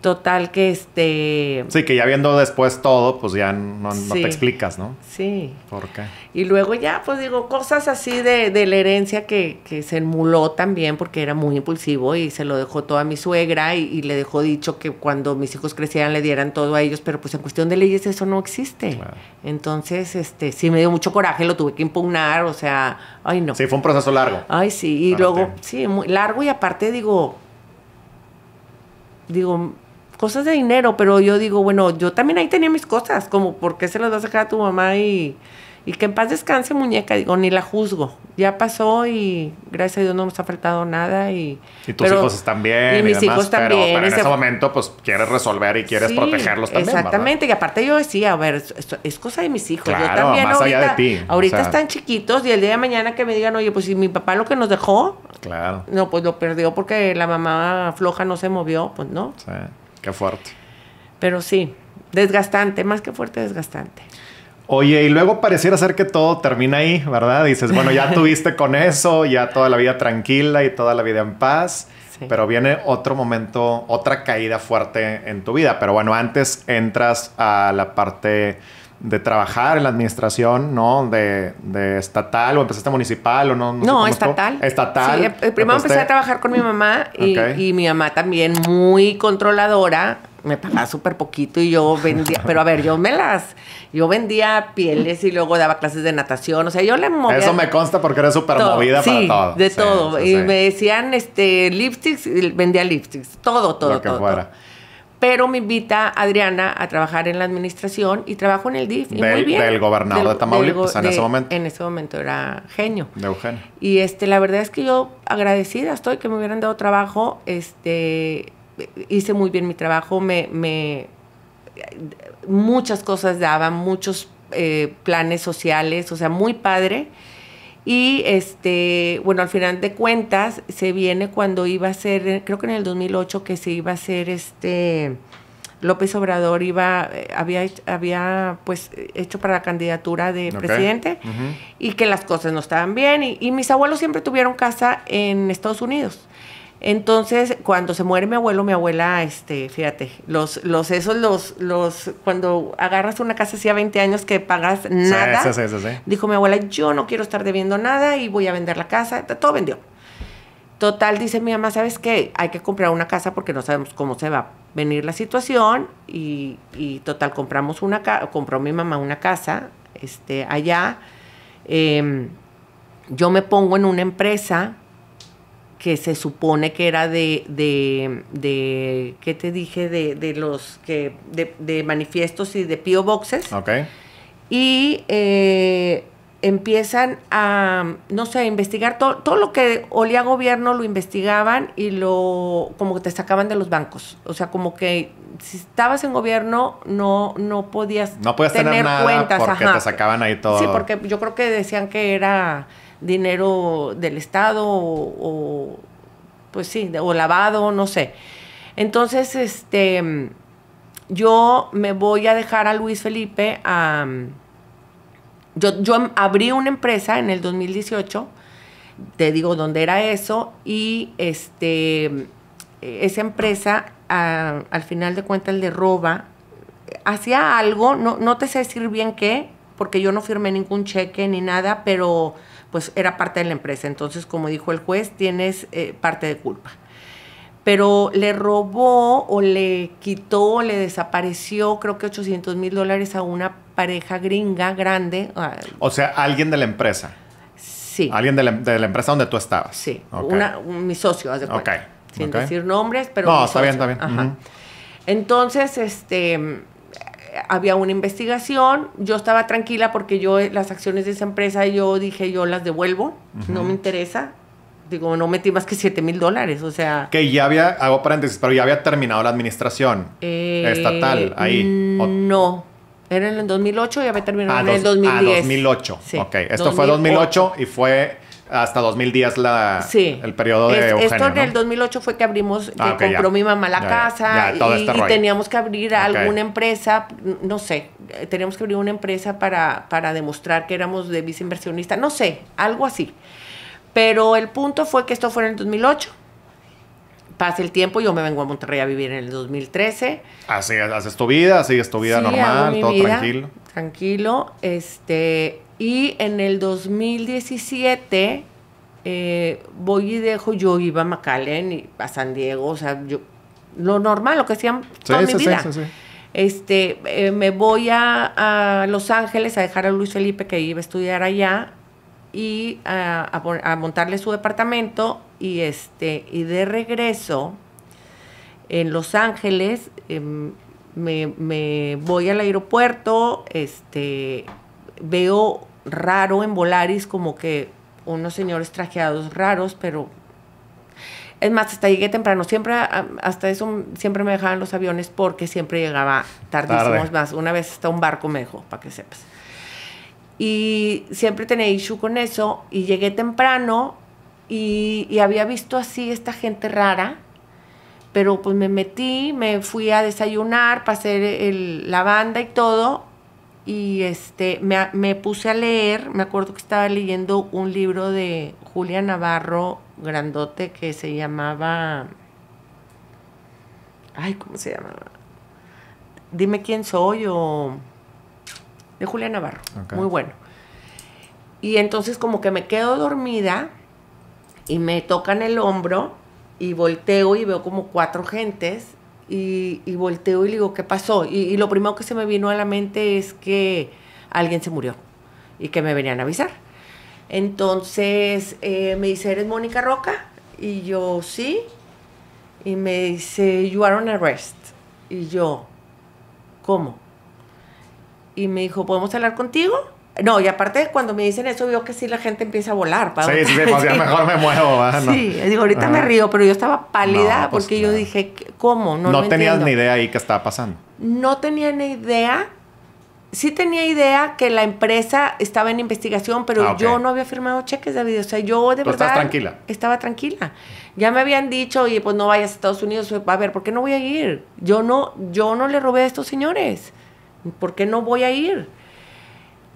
Total que este... Sí, que ya viendo después todo, pues ya no, te explicas, ¿no? Sí. ¿Por qué? Y luego ya, pues digo, cosas así de, de la herencia que, que, se emuló también porque era muy impulsivo y se lo dejó toda a mi suegra y, le dejó dicho que cuando mis hijos crecieran le dieran todo a ellos, pero pues en cuestión de leyes eso no existe. Entonces, este, sí me dio mucho coraje, lo tuve que impugnar, o sea, ay no. Sí, fue un proceso largo. Ay, sí, y luego, sí, muy largo y aparte digo, digo cosas de dinero, pero yo digo, bueno, yo también ahí tenía mis cosas, como, ¿por qué se las vas a dejar a tu mamá y, que en paz descanse, muñeca? Digo, ni la juzgo. Ya pasó y gracias a Dios no nos ha faltado nada. Y, y tus hijos están bien. Y, mis hijos también. Pero en ese, momento, pues quieres resolver y quieres protegerlos también. Exactamente. Y aparte, yo decía, a ver, es, cosa de mis hijos. yo también ahorita, de Ahorita están chiquitos y el día de mañana que me digan, oye, pues si mi papá lo que nos dejó. Claro. No, pues lo perdió porque la mamá floja no se movió, pues no. Sí. Qué fuerte. Pero sí, desgastante, más que fuerte, desgastante. Oye, y luego pareciera ser que todo termina ahí, ¿verdad? Dices, bueno, ya tuviste con eso, ya toda la vida tranquila y toda la vida en paz, pero viene otro momento, otra caída fuerte en tu vida. Pero bueno, antes entras a la parte de trabajar en la administración, ¿no? De, de estatal o empezaste municipal o no. No, estatal. Estatal. Sí, eh, primero empecé a trabajar con mi mamá y, mi mamá también muy controladora me pagaba súper poquito y yo vendía, pero a ver, yo me las, yo vendía pieles y luego daba clases de natación, o sea, yo le movía. Eso me consta porque era súper movida para todo. De todo. y me decían, este, lipsticks, vendía lipsticks, todo, todo, que todo pero me invita Adriana a trabajar en la administración y trabajo en el DIF. Y del, muy bien. del gobernador de Tamaulipas en ese momento. En ese momento era genio. De Y este, la verdad es que yo agradecida estoy que me hubieran dado trabajo. Este, hice muy bien mi trabajo, me, muchas cosas daban, muchos eh, planes sociales, o sea, muy padre. Y este, bueno, al final de cuentas se viene cuando iba a ser, creo que en el 2008 que se iba a hacer este López Obrador iba eh, había había pues hecho para la candidatura de presidente y que las cosas no estaban bien y, y mis abuelos siempre tuvieron casa en Estados Unidos. Entonces, cuando se muere mi abuelo, mi abuela, este, fíjate, los, los, esos, los, los, cuando agarras una casa hacía 20 años que pagas nada, dijo mi abuela, yo no quiero estar debiendo nada y voy a vender la casa, todo vendió. Total, dice mi mamá, ¿sabes qué? Hay que comprar una casa porque no sabemos cómo se va a venir la situación y, total, compramos una compró mi mamá una casa, este, allá. Em, yo me pongo en una empresa que se supone que era de, de, ¿qué te dije? De, los que, de, manifiestos y de P.O. Boxes. Ok. Y eh, empiezan a, no sé, a investigar todo, todo lo que olía a gobierno lo investigaban y lo, como que te sacaban de los bancos. O sea, como que si estabas en gobierno no, no podías, no podías tener, cuentas. porque te sacaban ahí todo. Sí, porque yo creo que decían que era dinero del Estado o, pues sí, o lavado, no sé. Entonces, este, yo me voy a dejar a Luis Felipe a... Yo, abrí una empresa en el 2018, te digo dónde era eso, y este, esa empresa al final de cuentas le roba, hacía algo, no, no te sé decir bien qué, porque yo no firmé ningún cheque ni nada, pero pues era parte de la empresa. Entonces, como dijo el juez, tienes eh, parte de culpa. Pero le robó o le quitó, le desapareció, creo que 800 mil dólares a una pareja gringa grande. Ah, o sea, alguien de la empresa. Sí. Alguien de la, empresa donde tú estabas. Sí. Una, mi socio, hace de Sin decir nombres, pero. No, está bien, está bien. Entonces, este había una investigación, yo estaba tranquila porque yo eh, las acciones de esa empresa, yo dije, yo las devuelvo, no me interesa. Digo, no metí más que 7 mil dólares, o sea... Que ya había, hago paréntesis, pero ya había terminado la administración eh, estatal ahí. No, era en el 2008 y había terminado ah, en el 2010. Ah, 2008. ok, esto fue fue 2008 y fue hasta 2000 días la, el periodo de Esto en el 2008 fue que abrimos, ah, que compró mi mamá la casa y, este teníamos que abrir alguna empresa, no sé, teníamos que abrir una empresa para, para demostrar que éramos de viceinversionista. inversionista, no sé, algo así. Pero el punto fue que esto fue en el 2008 pasa el tiempo, yo me vengo a Monterrey a vivir en el 2013. Así, haces tu vida, es tu vida normal, todo tranquilo. Tranquilo, este, y en el 2017 eh, voy y dejo, yo iba a McAllen, y a San Diego, o sea, yo, lo normal, lo que hacían toda sí, mi sí, Sí, este, eh, me voy a, Los Ángeles a dejar a Luis Felipe que iba a estudiar allá y a, montarle su departamento y este y de regreso en Los Ángeles em, me, me, voy al aeropuerto este veo raro en Volaris como que unos señores trajeados raros, pero es más, hasta llegué temprano. Siempre, hasta eso, siempre me dejaban los aviones porque siempre llegaba tardísimo. más, una vez hasta un barco me dejó, para que sepas. Y siempre tenía issue con eso. Y llegué temprano y, había visto así esta gente rara. Pero pues me metí, me fui a desayunar para hacer la banda y todo y este, me, puse a leer, me acuerdo que estaba leyendo un libro de Julia Navarro, grandote, que se llamaba... Ay, ¿cómo se llama? Dime quién soy o... De Julia Navarro, muy bueno. Y entonces como que me quedo dormida y me tocan el hombro y volteo y veo como cuatro gentes y, volteo y le digo, ¿qué pasó? Y, lo primero que se me vino a la mente es que alguien se murió y que me venían a avisar. Entonces eh, me dice, ¿eres Mónica Roca? Y yo, sí. Y me dice, you are on arrest. Y yo, ¿cómo? Y me dijo, ¿podemos hablar contigo? No, y aparte cuando me dicen eso, veo que sí la gente empieza a volar. Sí, sí, pues mejor me muevo. No. Sí, digo, ahorita me río, pero yo estaba pálida pues porque yo dije, ¿cómo? No, no tenías ni idea ahí qué estaba pasando. No tenía ni idea. Sí tenía idea que la empresa estaba en investigación, pero ah, yo no había firmado cheques, David. O sea, yo de verdad... estaba tranquila. Estaba tranquila. Ya me habían dicho, y pues no vayas a Estados Unidos. A ver, ¿por qué no voy a ir? Yo no, yo no le robé a estos señores. ¿Por qué no voy a ir?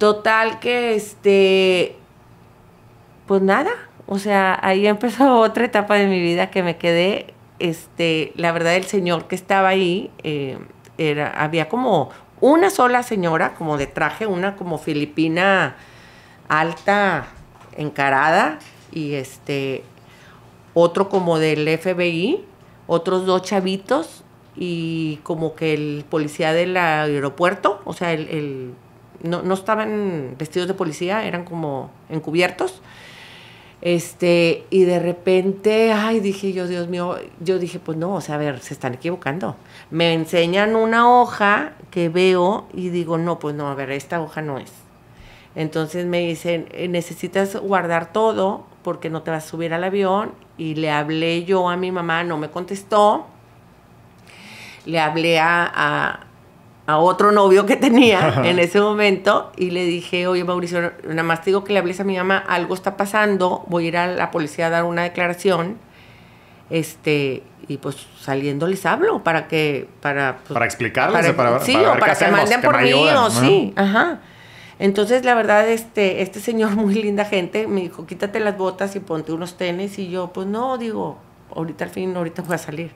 Total que este, pues nada, o sea, ahí empezó otra etapa de mi vida que me quedé, este, la verdad el señor que estaba ahí, eh, era, había como una sola señora, como de traje, una como filipina alta, encarada, y este, otro como del FBI, otros dos chavitos y como que el policía del aeropuerto, o sea, el no, no estaban vestidos de policía, eran como encubiertos. Este, y de repente, ay, dije yo, Dios mío, yo dije, pues no, o sea, a ver, se están equivocando. Me enseñan una hoja que veo y digo, no, pues no, a ver, esta hoja no es. Entonces me dicen, eh, necesitas guardar todo porque no te vas a subir al avión. Y le hablé yo a mi mamá, no me contestó. Le hablé a a otro novio que tenía en ese momento y le dije, oye Mauricio, nada más digo que le hables a mi mamá, algo está pasando, voy a ir a la policía a dar una declaración, este, y pues saliendo les hablo para que, para... Pues, para explicarles, para, para, manden por mí, o sí, ajá. Entonces, la verdad, este, este señor, muy linda gente, me dijo, quítate las botas y ponte unos tenis, y yo, pues no, digo, ahorita al fin, ahorita voy a salir.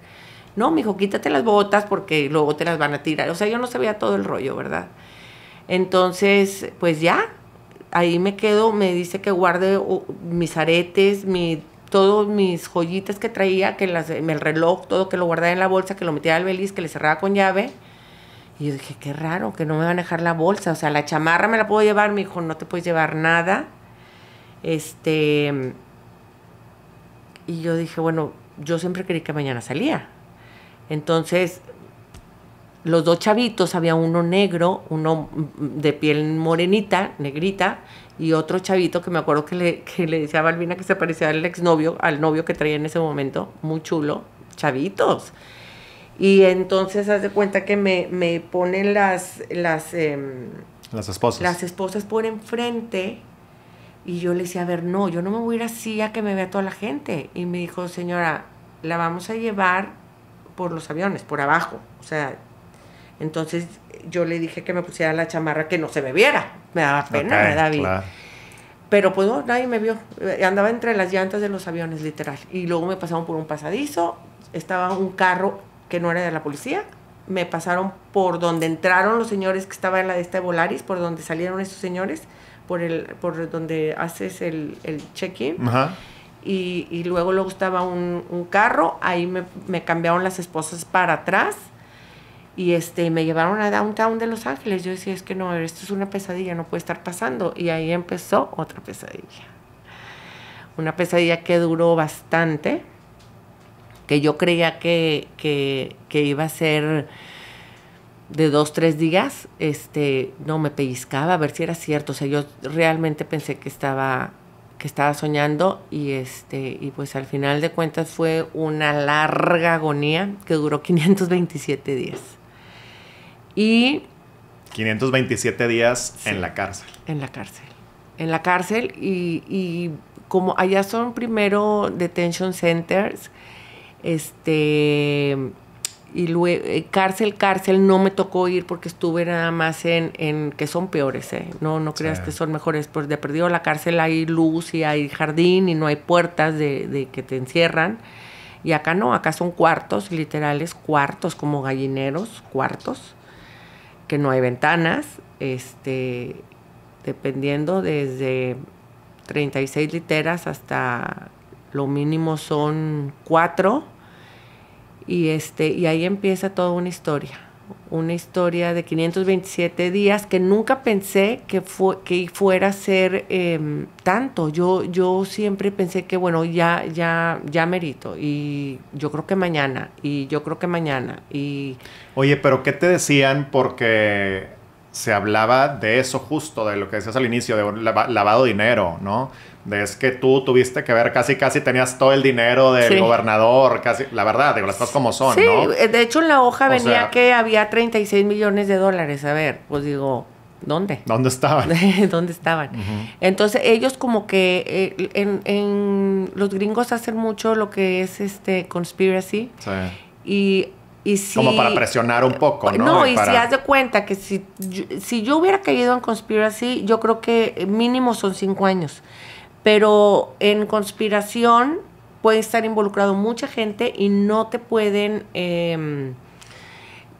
No, mijo, quítate las botas porque luego te las van a tirar. O sea, yo no sabía todo el rollo, ¿verdad? Entonces, pues ya, ahí me quedo, me dice que guarde uh, mis aretes, mi, mis joyitas que traía, que el reloj, todo que lo guardara en la bolsa, que lo metía al beliz, que le cerraba con llave. Y yo dije, qué raro, que no me van a dejar la bolsa. O sea, la chamarra me la puedo llevar. Me dijo, no te puedes llevar nada. Este. Y yo dije, bueno, yo siempre quería que mañana salía. Entonces, los dos chavitos, había uno negro, uno de piel morenita, negrita, y otro chavito que me acuerdo que le, decía a Balbina que se parecía al exnovio, al novio que traía en ese momento, muy chulo, chavitos. Y entonces haz de cuenta que me, ponen las las, em, las esposas. Las esposas por enfrente. Y yo le decía, a ver, no, yo no me voy a ir así a que me vea toda la gente. Y me dijo, señora, la vamos a llevar por los aviones, por abajo. O sea, entonces yo le dije que me pusiera la chamarra que no se me viera. Me daba pena, me daba Pero pues no, nadie me vio. Eh, andaba entre las llantas de los aviones, literal. Y luego me pasaron por un pasadizo. Estaba un carro que no era de la policía. Me pasaron por donde entraron los señores que estaban en la de esta Volaris, por donde salieron esos señores, por el por donde haces el, el check-in. Ajá y, luego le gustaba un, carro, ahí me, cambiaron las esposas para atrás y este, me llevaron a Downtown de Los Ángeles. Yo decía, es que no, esto es una pesadilla, no puede estar pasando. Y ahí empezó otra pesadilla. Una pesadilla que duró bastante, que yo creía que, iba a ser de dos, tres días, este, no me pellizcaba a ver si era cierto. O sea, yo realmente pensé que estaba estaba soñando y este y pues al final de cuentas fue una larga agonía que duró 527 días. Y 527 días en la cárcel. En la cárcel. En la cárcel y, y como allá son primero detention centers, este y luego, eh, cárcel, cárcel, no me tocó ir porque estuve nada más en, que son peores, ¿eh? No, no creas que son mejores, pues de perdido la cárcel hay luz y hay jardín y no hay puertas de, que te encierran. Y acá no, acá son cuartos, literales, cuartos como gallineros, cuartos, que no hay ventanas, este, dependiendo desde 36 literas hasta lo mínimo son cuatro y, este, y ahí empieza toda una historia, una historia de 527 días que nunca pensé que, que fuera a ser em, tanto. Yo, yo siempre pensé que, bueno, ya, ya, ya merito. Y yo creo que mañana, y yo creo que mañana. Y... Oye, pero ¿qué te decían? Porque se hablaba de eso justo, de lo que decías al inicio, de lavado dinero, ¿no? de es que tú tuviste que ver, casi casi tenías todo el dinero del gobernador, casi, la verdad, digo, las cosas como son, eh, de hecho en la hoja venía que había 36 millones de dólares, a ver, pues digo, ¿dónde? ¿Dónde estaban? ¿Dónde estaban? Entonces ellos como que eh, en, los gringos hacen mucho lo que es este conspiracy sí. y si, como para presionar un poco, ¿no? No, y, si haz de cuenta que si, si yo hubiera caído en conspiracy, yo creo que mínimo son cinco años pero en conspiración puede estar involucrado mucha gente y no te pueden, em,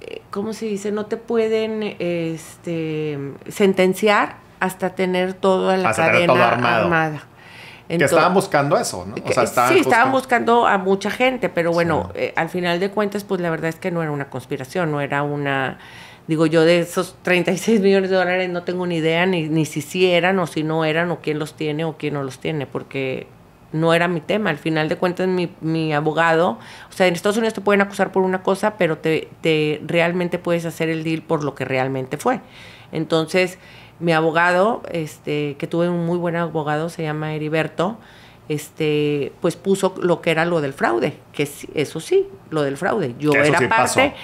eh, ¿cómo se dice? No te pueden este, sentenciar hasta tener toda la cadena armada. que estaban buscando eso, ¿no? sí, estaban buscando a mucha gente, pero bueno, eh, al final de cuentas, pues la verdad es que no era una conspiración, no era una Digo, yo de esos 36 millones de dólares no tengo ni idea ni, si sí eran o si no eran o quién los tiene o quién no los tiene, porque no era mi tema. Al final de cuentas, mi, abogado, o sea, en Estados Unidos te pueden acusar por una cosa, pero te, realmente puedes hacer el deal por lo que realmente fue. Entonces, mi abogado, este, que tuve un muy buen abogado, se llama Heriberto, este, pues puso lo que era lo del fraude, que eso sí, lo del fraude. Yo era parte,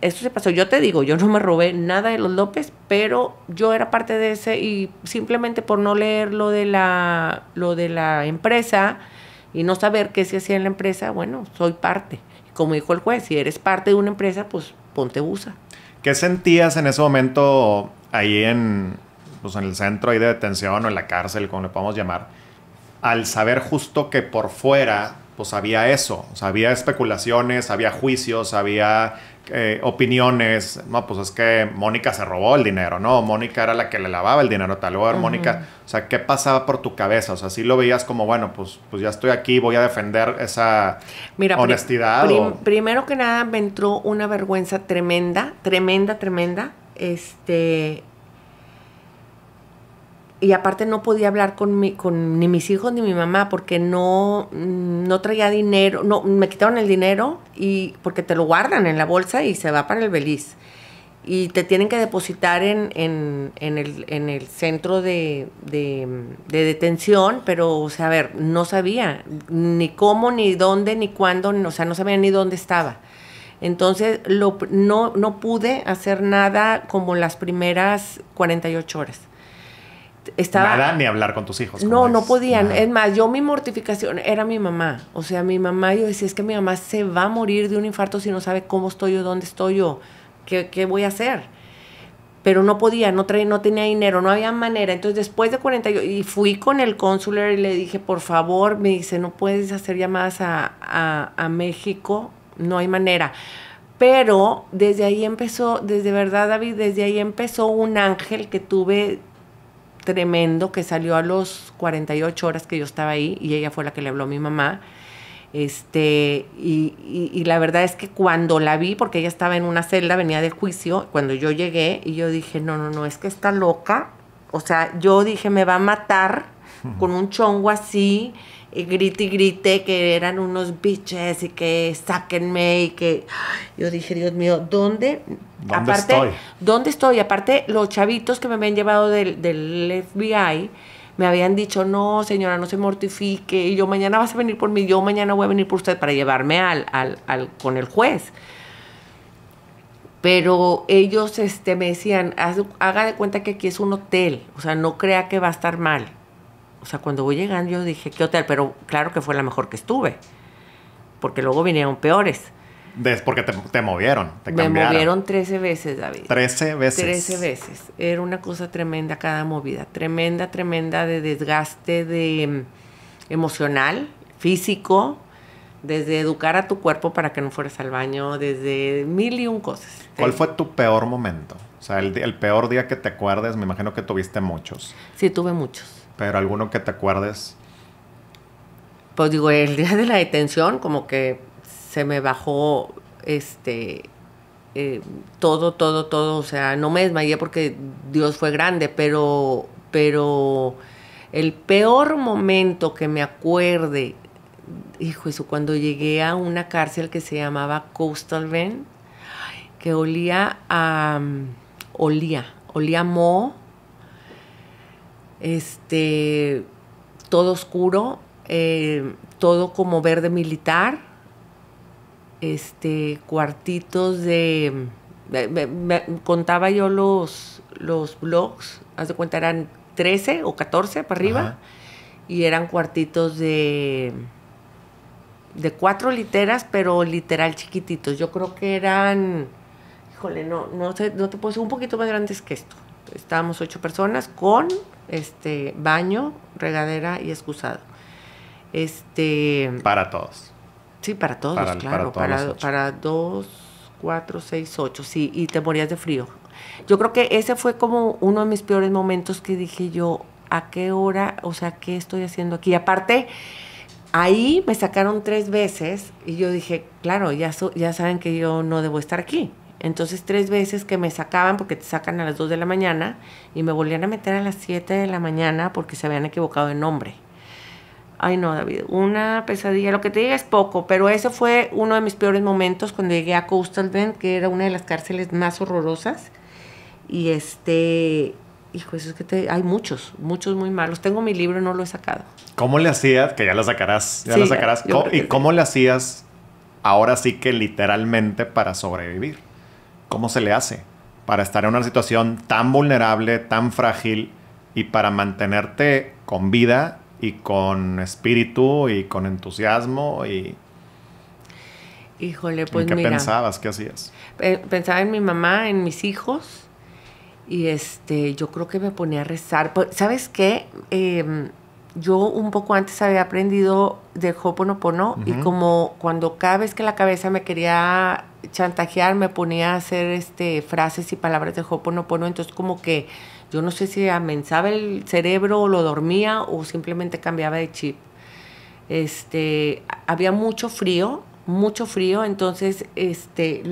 esto se pasó. Yo te digo, yo no me robé nada de los López, pero yo era parte de ese y simplemente por no leer lo de la, lo de la empresa y no saber qué se hacía en la empresa, bueno, soy parte. Como dijo el juez, si eres parte de una empresa, pues ponte busa. ¿Qué sentías en ese momento ahí en, pues, en el centro de detención o en la cárcel, como le podemos llamar? al saber justo que por fuera, pues había eso, o sea, había especulaciones, había juicios, había eh, opiniones, no, pues es que Mónica se robó el dinero, ¿no? Mónica era la que le lavaba el dinero, tal vez, Mónica, o sea, ¿qué pasaba por tu cabeza? O sea, si lo veías como, bueno, pues, pues ya estoy aquí, voy a defender esa honestidad. primero que nada me entró una vergüenza tremenda, tremenda, tremenda, este, y aparte no podía hablar con, mi, con ni mis hijos ni mi mamá porque no, mm, no traía dinero, no, me quitaron el dinero y porque te lo guardan en la bolsa y se va para el Beliz. Y te tienen que depositar en, el, centro de, detención, pero, o sea, a ver, no sabía ni cómo, ni dónde, ni cuándo, o sea, no sabía ni dónde estaba. Entonces, lo, no, no pude hacer nada como las primeras 48 horas Nada, ni hablar con tus hijos. No, no podían. Es más, yo mi mortificación era mi mamá. O sea, mi mamá, yo decía, es que mi mamá se va a morir de un infarto si no sabe cómo estoy yo, dónde estoy yo, qué, voy a hacer. Pero no podía, no, no tenía dinero, no había manera. Entonces, después de 40, y fui con el consular y le dije, por favor, me dice, no puedes hacer llamadas a, a México, no hay manera. Pero desde ahí empezó, desde verdad, David, desde ahí empezó un ángel que tuve tremendo que salió a los 48 horas que yo estaba ahí y ella fue la que le habló a mi mamá. Este, y, y, la verdad es que cuando la vi, porque ella estaba en una celda, venía de juicio, cuando yo llegué y yo dije, no, no, no, es que está loca. O sea, yo dije, me va a matar con un chongo así, y grite y grite que eran unos biches y que sáquenme y que yo dije, Dios mío, ¿dónde? aparte, estoy? ¿Dónde estoy? Aparte, los chavitos que me habían llevado del, del FBI me habían dicho, no, señora, no se mortifique, y yo mañana vas a venir por mí, yo mañana voy a venir por usted para llevarme al, al, al con el juez. Pero ellos este, me decían, haga de cuenta que aquí es un hotel, o sea, no crea que va a estar mal. O sea, cuando voy llegando yo dije, ¿qué hotel? Pero claro que fue la mejor que estuve, porque luego vinieron peores. Es porque te, movieron, te Me movieron 13 veces, David. 13 veces. 13 veces. Era una cosa tremenda cada movida. Tremenda, tremenda de desgaste de, em, emocional, físico, desde educar a tu cuerpo para que no fueras al baño, desde mil y un cosas. ¿Cuál fue tu peor momento? O sea, el, el peor día que te acuerdes, me imagino que tuviste muchos. Sí, tuve muchos pero alguno que te acuerdes. Pues digo, el día de la detención como que se me bajó este eh, todo, todo, todo, o sea, no me desmayé porque Dios fue grande, pero, pero el peor momento que me acuerde, hijo eso, cuando llegué a una cárcel que se llamaba Coastal Bend, que olía a, mm, olía, olía a moho, este, todo oscuro, eh, todo como verde militar, este, cuartitos de... Me, contaba yo los, los blogs, haz de cuenta eran 13 o 14 para arriba, y eran cuartitos de de cuatro literas, pero literal chiquititos. Yo creo que eran, híjole, no, no, sé, no te puedo decir, un poquito más grandes que esto estábamos ocho personas con este baño, regadera y excusado. Este para todos. Sí, para todos, claro, para, dos, cuatro, seis, ocho, sí, y te morías de frío. Yo creo que ese fue como uno de mis peores momentos que dije yo, ¿a qué hora? O sea, ¿qué estoy haciendo aquí? Y aparte, ahí me sacaron tres veces y yo dije, claro, ya, ya saben que yo no debo estar aquí. Entonces tres veces que me sacaban, porque te sacan a las 2 de la mañana, y me volvían a meter a las 7 de la mañana porque se habían equivocado de nombre. Ay no, David, una pesadilla. Lo que te diga es poco, pero eso fue uno de mis peores momentos cuando llegué a Coastal Bend, que era una de las cárceles más horrorosas. Y este, hijo, eso es que hay muchos, muchos muy malos. Tengo mi libro, no lo he sacado. ¿Cómo le hacías? Que ya la sacarás, ya sacarás. ¿Y cómo le hacías ahora sí que literalmente para sobrevivir? ¿Cómo se le hace para estar en una situación tan vulnerable, tan frágil y para mantenerte con vida y con espíritu y con entusiasmo y Híjole, pues ¿En qué pensabas? ¿Qué hacías? Pensaba en mi mamá, en mis hijos y este, yo creo que me ponía a rezar. Pues, ¿Sabes qué? Em, yo un poco antes había aprendido de Hoponopono y como cuando cada vez que la cabeza me quería chantajear me ponía a hacer este frases y palabras de Hoponopono, entonces como que yo no sé si amenzaba el cerebro o lo dormía o simplemente cambiaba de chip. Este, había mucho frío, mucho frío, entonces este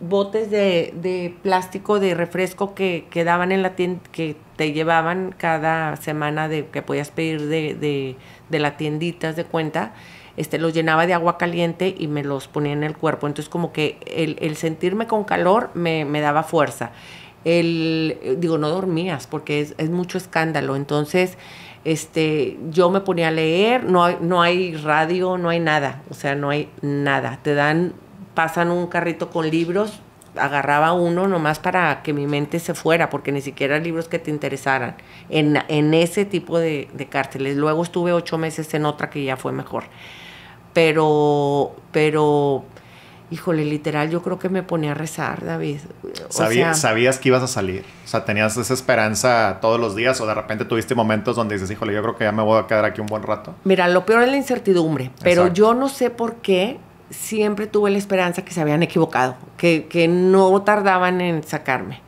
botes de, plástico de refresco que, que, daban en la tienda, que te llevaban cada semana de que podías pedir de, la tiendita de cuenta, este, los llenaba de agua caliente y me los ponía en el cuerpo. Entonces como que el, sentirme con calor me, me daba fuerza. El, digo, no dormías porque es, es mucho escándalo. Entonces este, yo me ponía a leer, no no hay radio, no hay nada, o sea, no hay nada. Te dan pasan un carrito con libros, agarraba uno nomás para que mi mente se fuera, porque ni siquiera libros que te interesaran, en, en ese tipo de, cárceles. Luego estuve ocho meses en otra que ya fue mejor. Pero, pero, híjole, literal, yo creo que me ponía a rezar, David. ¿Sabías que ibas a salir? O sea, ¿tenías esa esperanza todos los días o de repente tuviste momentos donde dices, híjole, yo creo que ya me voy a quedar aquí un buen rato? Mira, lo peor es la incertidumbre, pero yo no sé por qué siempre tuve la esperanza que se habían equivocado, que, no tardaban en sacarme.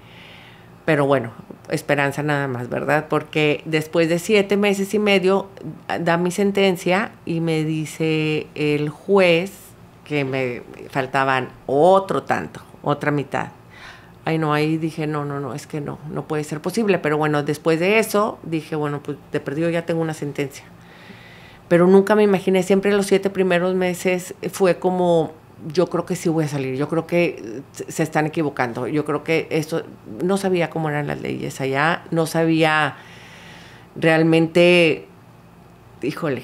Pero bueno, esperanza nada más, ¿verdad? Porque después de siete meses y medio da mi sentencia y me dice el juez que me faltaban otro tanto, otra mitad. Ay, no, ahí dije, no, no, no, es que no, no puede ser posible. Pero bueno, después de eso dije, bueno, pues de perdido ya tengo una sentencia pero nunca me imaginé, siempre los siete primeros meses fue como, yo creo que sí voy a salir, yo creo que se están equivocando, yo creo que esto, no sabía cómo eran las leyes allá, no sabía realmente, híjole,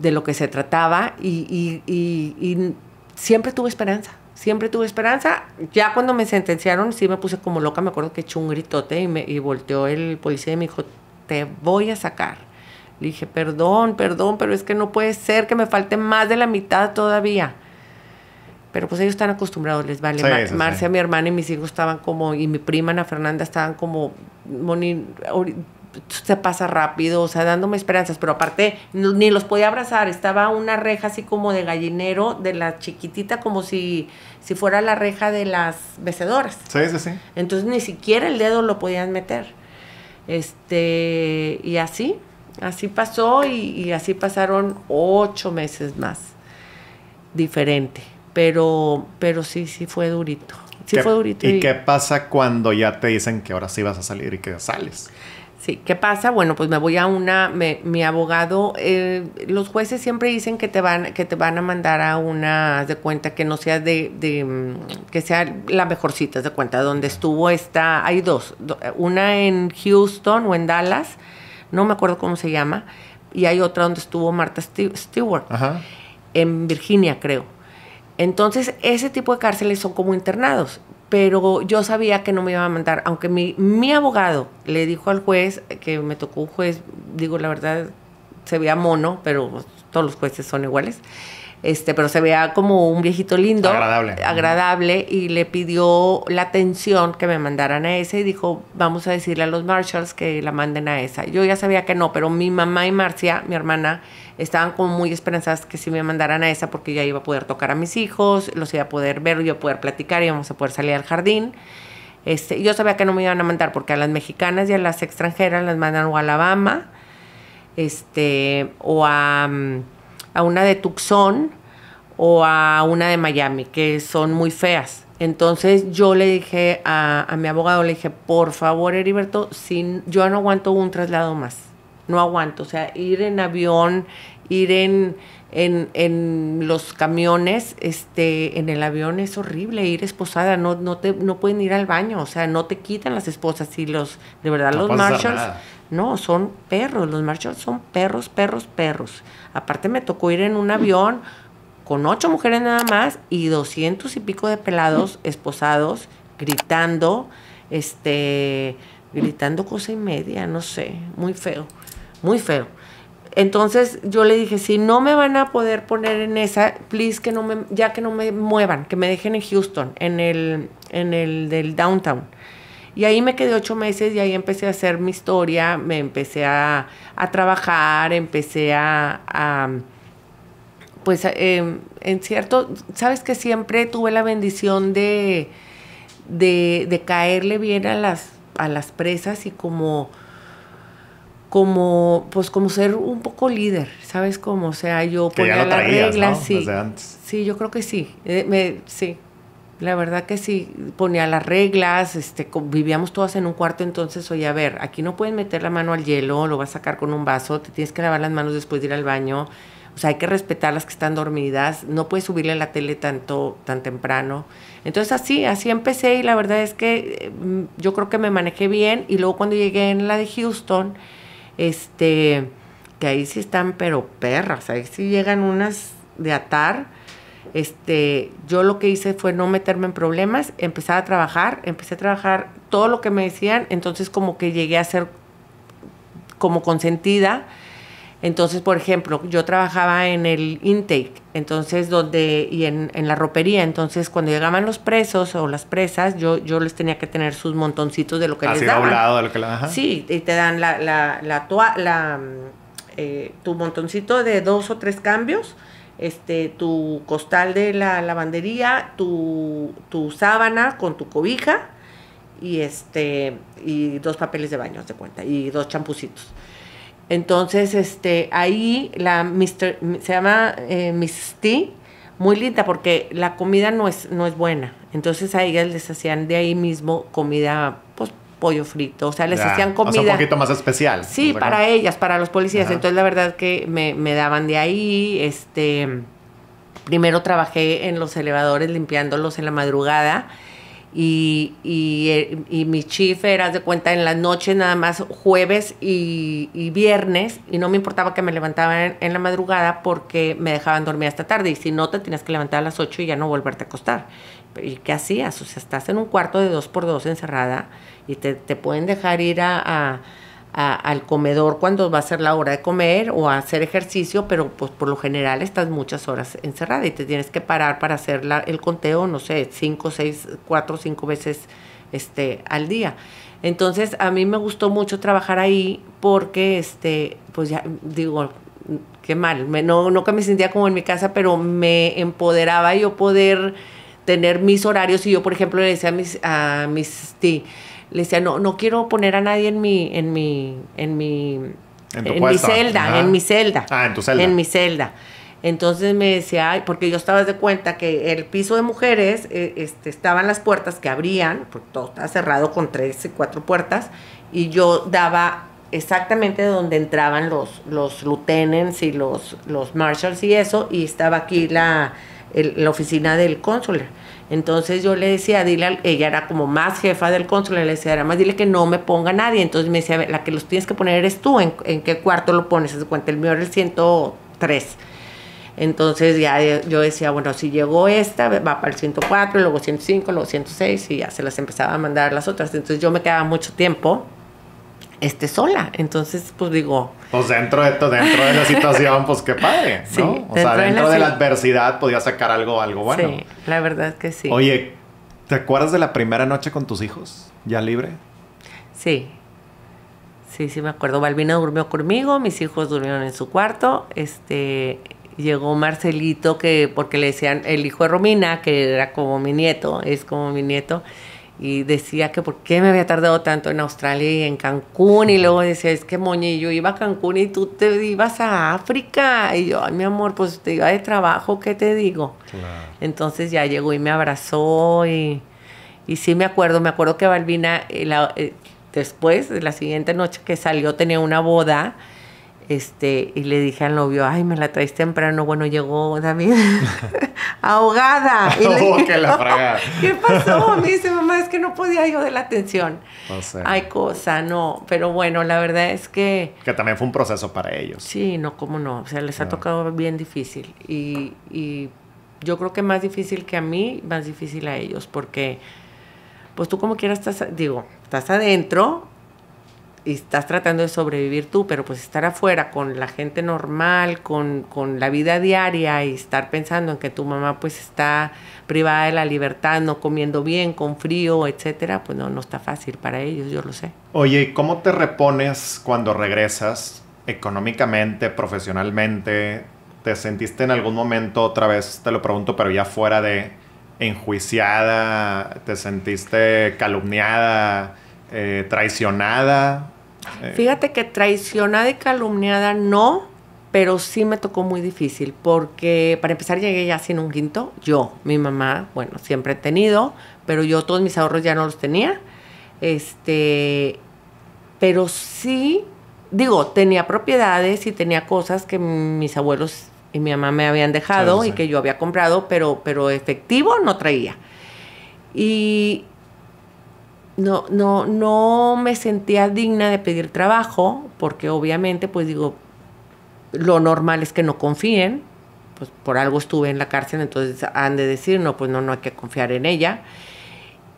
de lo que se trataba y, siempre tuve esperanza siempre tuve esperanza. Ya cuando me sentenciaron, sí me puse como loca. Me acuerdo que eché un gritote y, me, y volteó el policía y me dijo, te voy a sacar. Le dije, perdón, perdón, pero es que no puede ser que me falte más de la mitad todavía. Pero pues ellos están acostumbrados, les vale. Marcia, mi hermana y mis hijos estaban como, y mi prima Ana Fernanda estaban como, se pasa rápido, o sea, dándome esperanzas, pero aparte ni los podía abrazar, estaba una reja así como de gallinero, de la chiquitita, como si, si fuera la reja de las vecedoras. Sí, sí, sí. Entonces ni siquiera el dedo lo podían meter. Este, y así, Así pasó y, así pasaron ocho meses más, diferente. Pero, pero sí, sí fue durito. Sí fue durito. ¿Y, qué pasa cuando ya te dicen que ahora sí vas a salir y que sales? Sí, ¿qué pasa? Bueno, pues me voy a una, mi abogado, eh, los jueces siempre dicen que te van, que te van a mandar a una de cuenta que no sea de, mm, que sea la mejor cita de cuenta, donde estuvo esta, hay dos, una en Houston o en Dallas no me acuerdo cómo se llama, y hay otra donde estuvo Marta Stewart, en Virginia, creo. Entonces, ese tipo de cárceles son como internados, pero yo sabía que no me iba a mandar, aunque mi, mi abogado le dijo al juez, que me tocó un juez, digo la verdad, se veía mono, pero todos los jueces son iguales, este, pero se veía como un viejito lindo. Agradable. Agradable y le pidió la atención que me mandaran a esa y dijo, vamos a decirle a los Marshalls que la manden a esa. Yo ya sabía que no, pero mi mamá y Marcia, mi hermana, estaban como muy esperanzadas que sí me mandaran a esa porque ya iba a poder tocar a mis hijos, los iba a poder ver, yo a poder platicar, Y íbamos a poder salir al jardín. Este, yo sabía que no me iban a mandar porque a las mexicanas y a las extranjeras las mandan o a Alabama este, o a... Mm, a una de Tucson o a una de Miami, que son muy feas. Entonces yo le dije a, a mi abogado, le dije, por favor, Heriberto, sin, yo no aguanto un traslado más. No aguanto. O sea, ir en avión, ir en, en, en, los camiones, este, en el avión es horrible, ir esposada, no, no te, no pueden ir al baño, o sea, no te quitan las esposas y los, de verdad, los marshals no, son perros, los Marshalls son perros, perros, perros. Aparte me tocó ir en un avión con ocho mujeres nada más y doscientos y pico de pelados esposados gritando, este, gritando cosa y media, no sé, muy feo, muy feo. Entonces yo le dije, si no me van a poder poner en esa, please que no me, ya que no me muevan, que me dejen en Houston, en el, en el del downtown y ahí me quedé ocho meses y ahí empecé a hacer mi historia, me empecé a, trabajar, empecé a, a pues em, en cierto, sabes que siempre tuve la bendición de, de, caerle bien a las, a las presas y como, como, pues como ser un poco líder, ¿sabes? cómo o sea, yo ponía las reglas, sí. Sí, yo creo que sí. Eh, sí, la verdad que sí, ponía las reglas, este, vivíamos todas en un cuarto, entonces, oye, a ver, aquí no puedes meter la mano al hielo, lo vas a sacar con un vaso, te tienes que lavar las manos después de ir al baño, o sea, hay que respetar las que están dormidas, no puedes subirle a la tele tanto, tan temprano. Entonces, así, así empecé y la verdad es que mm, yo creo que me manejé bien y luego cuando llegué en la de Houston, este, que ahí sí están, pero perras, ahí sí llegan unas de atar este, yo lo que hice fue no meterme en problemas, empezar a trabajar, empecé a trabajar todo lo que me decían, entonces como que llegué a ser como consentida. Entonces, por ejemplo, yo trabajaba en el intake, entonces donde y en, la ropería, entonces cuando llegaban los presos o las presas, yo yo les tenía que tener sus montoncitos de lo que les daban. doblado de lo que Sí, y te dan la la, la, eh, tu montoncito de dos o tres cambios este, tu costal de la lavandería, tu, sábana con tu cobija y, este, y dos papeles de baño, de cuenta, y dos champucitos. Entonces, este, ahí la Mister, se llama eh, Miss T, muy linda porque la comida no es, no es buena. Entonces a ellas les hacían de ahí mismo comida pollo frito, o sea, les hacían comida. O un poquito más especial. Sí, para ellas, para los policías. Entonces, la verdad que me, daban de ahí, este, primero trabajé en los elevadores limpiándolos en la madrugada. Y, y, eh, mi chief era de cuenta en la noche nada más jueves y, viernes y no me importaba que me levantaban en, la madrugada porque me dejaban dormir hasta tarde y si no te tenías que levantar a las 8 y ya no volverte a acostar. ¿Y qué hacías? O sea, estás en un cuarto de dos por dos encerrada y te, pueden dejar ir al comedor cuando va a ser la hora de comer o hacer ejercicio, pero pues por lo general estás muchas horas encerrada y te tienes que parar para hacer el conteo, no sé, cinco, seis, cuatro, cinco veces este, al día. Entonces a mí me gustó mucho trabajar ahí porque, este, pues ya digo, qué mal, no, no que me sentía como en mi casa, pero me empoderaba yo poder tener mis horarios y yo, por ejemplo, le decía a mis, a mis tí, le decía, no, no quiero poner a nadie en mi, en mi, en mi, en, mi celda, en mi celda. Ah, en celda. En mi celda. Entonces me decía, porque yo estaba de cuenta que el piso de mujeres eh, este, estaban las puertas que abrían, porque todo estaba cerrado con tres, cuatro puertas, y yo daba exactamente donde entraban los, los lieutenants y los, los marshals y eso, y estaba aquí la, la oficina del cónsul. Entonces yo le decía, dile, ella era como más jefa del cónsul, le decía, más dile que no me ponga nadie. Entonces me decía, la que los tienes que poner eres tú, ¿en, qué cuarto lo pones? cuenta, el mío era el 103. Entonces ya eh, yo decía, bueno, si llegó esta, va para el 104, luego 105, luego 106 y ya se las empezaba a mandar las otras. Entonces yo me quedaba mucho tiempo esté sola. Entonces, pues digo... Pues dentro de, dentro de la situación, pues qué padre, ¿no? o sea, dentro de la, adversidad podía sacar algo, algo bueno. Sí, la verdad que sí. Oye, ¿te acuerdas de la primera noche con tus hijos, ya libre? Sí. Sí, sí me acuerdo. Balbina durmió conmigo, mis hijos durmieron en su cuarto. Este, llegó Marcelito que porque le decían el hijo de Romina, que era como mi nieto, es como mi nieto y decía que por qué me había tardado tanto en Australia y en Cancún y luego decía, es que Moñi, yo iba a Cancún y tú te ibas a África y yo, ay mi amor, pues te iba de trabajo, ¿qué te digo? Entonces ya llegó y me abrazó y, y sí me acuerdo, me acuerdo que Balbina, después eh, de eh, después, la siguiente noche que salió tenía una boda este, y le dije al novio, ay, me la traes temprano. Bueno, llegó David ahogada. Y oh, que la ¿Qué pasó? Me dice, mamá, es que no podía yo de la atención. Hay sea, cosa, no. Pero bueno, la verdad es que... Que también fue un proceso para ellos. Sí, no, cómo no. O sea, les ha tocado bien difícil. Y, yo creo que más difícil que a mí, más difícil a ellos, porque pues tú como quieras estás, digo, estás adentro, y estás tratando de sobrevivir tú, pero pues estar afuera con la gente normal, con, la vida diaria y estar pensando en que tu mamá pues está privada de la libertad, no comiendo bien, con frío, etcétera, pues no, no está fácil para ellos, yo lo sé. Oye, cómo te repones cuando regresas económicamente, profesionalmente? ¿Te sentiste en algún momento, otra vez te lo pregunto, pero ya fuera de enjuiciada, te sentiste calumniada? Eh, traicionada eh. Fíjate que traicionada y calumniada no, pero sí me tocó muy difícil, porque para empezar llegué ya sin un quinto, yo, mi mamá, bueno, siempre he tenido, pero yo todos mis ahorros ya no los tenía, este, pero sí, digo, tenía propiedades y tenía cosas que mis abuelos y mi mamá me habían dejado y que yo había comprado, pero, pero efectivo no traía. Y, no, no, no me sentía digna de pedir trabajo, porque obviamente, pues digo, lo normal es que no confíen, pues por algo estuve en la cárcel, entonces han de decir, no, pues no, no hay que confiar en ella.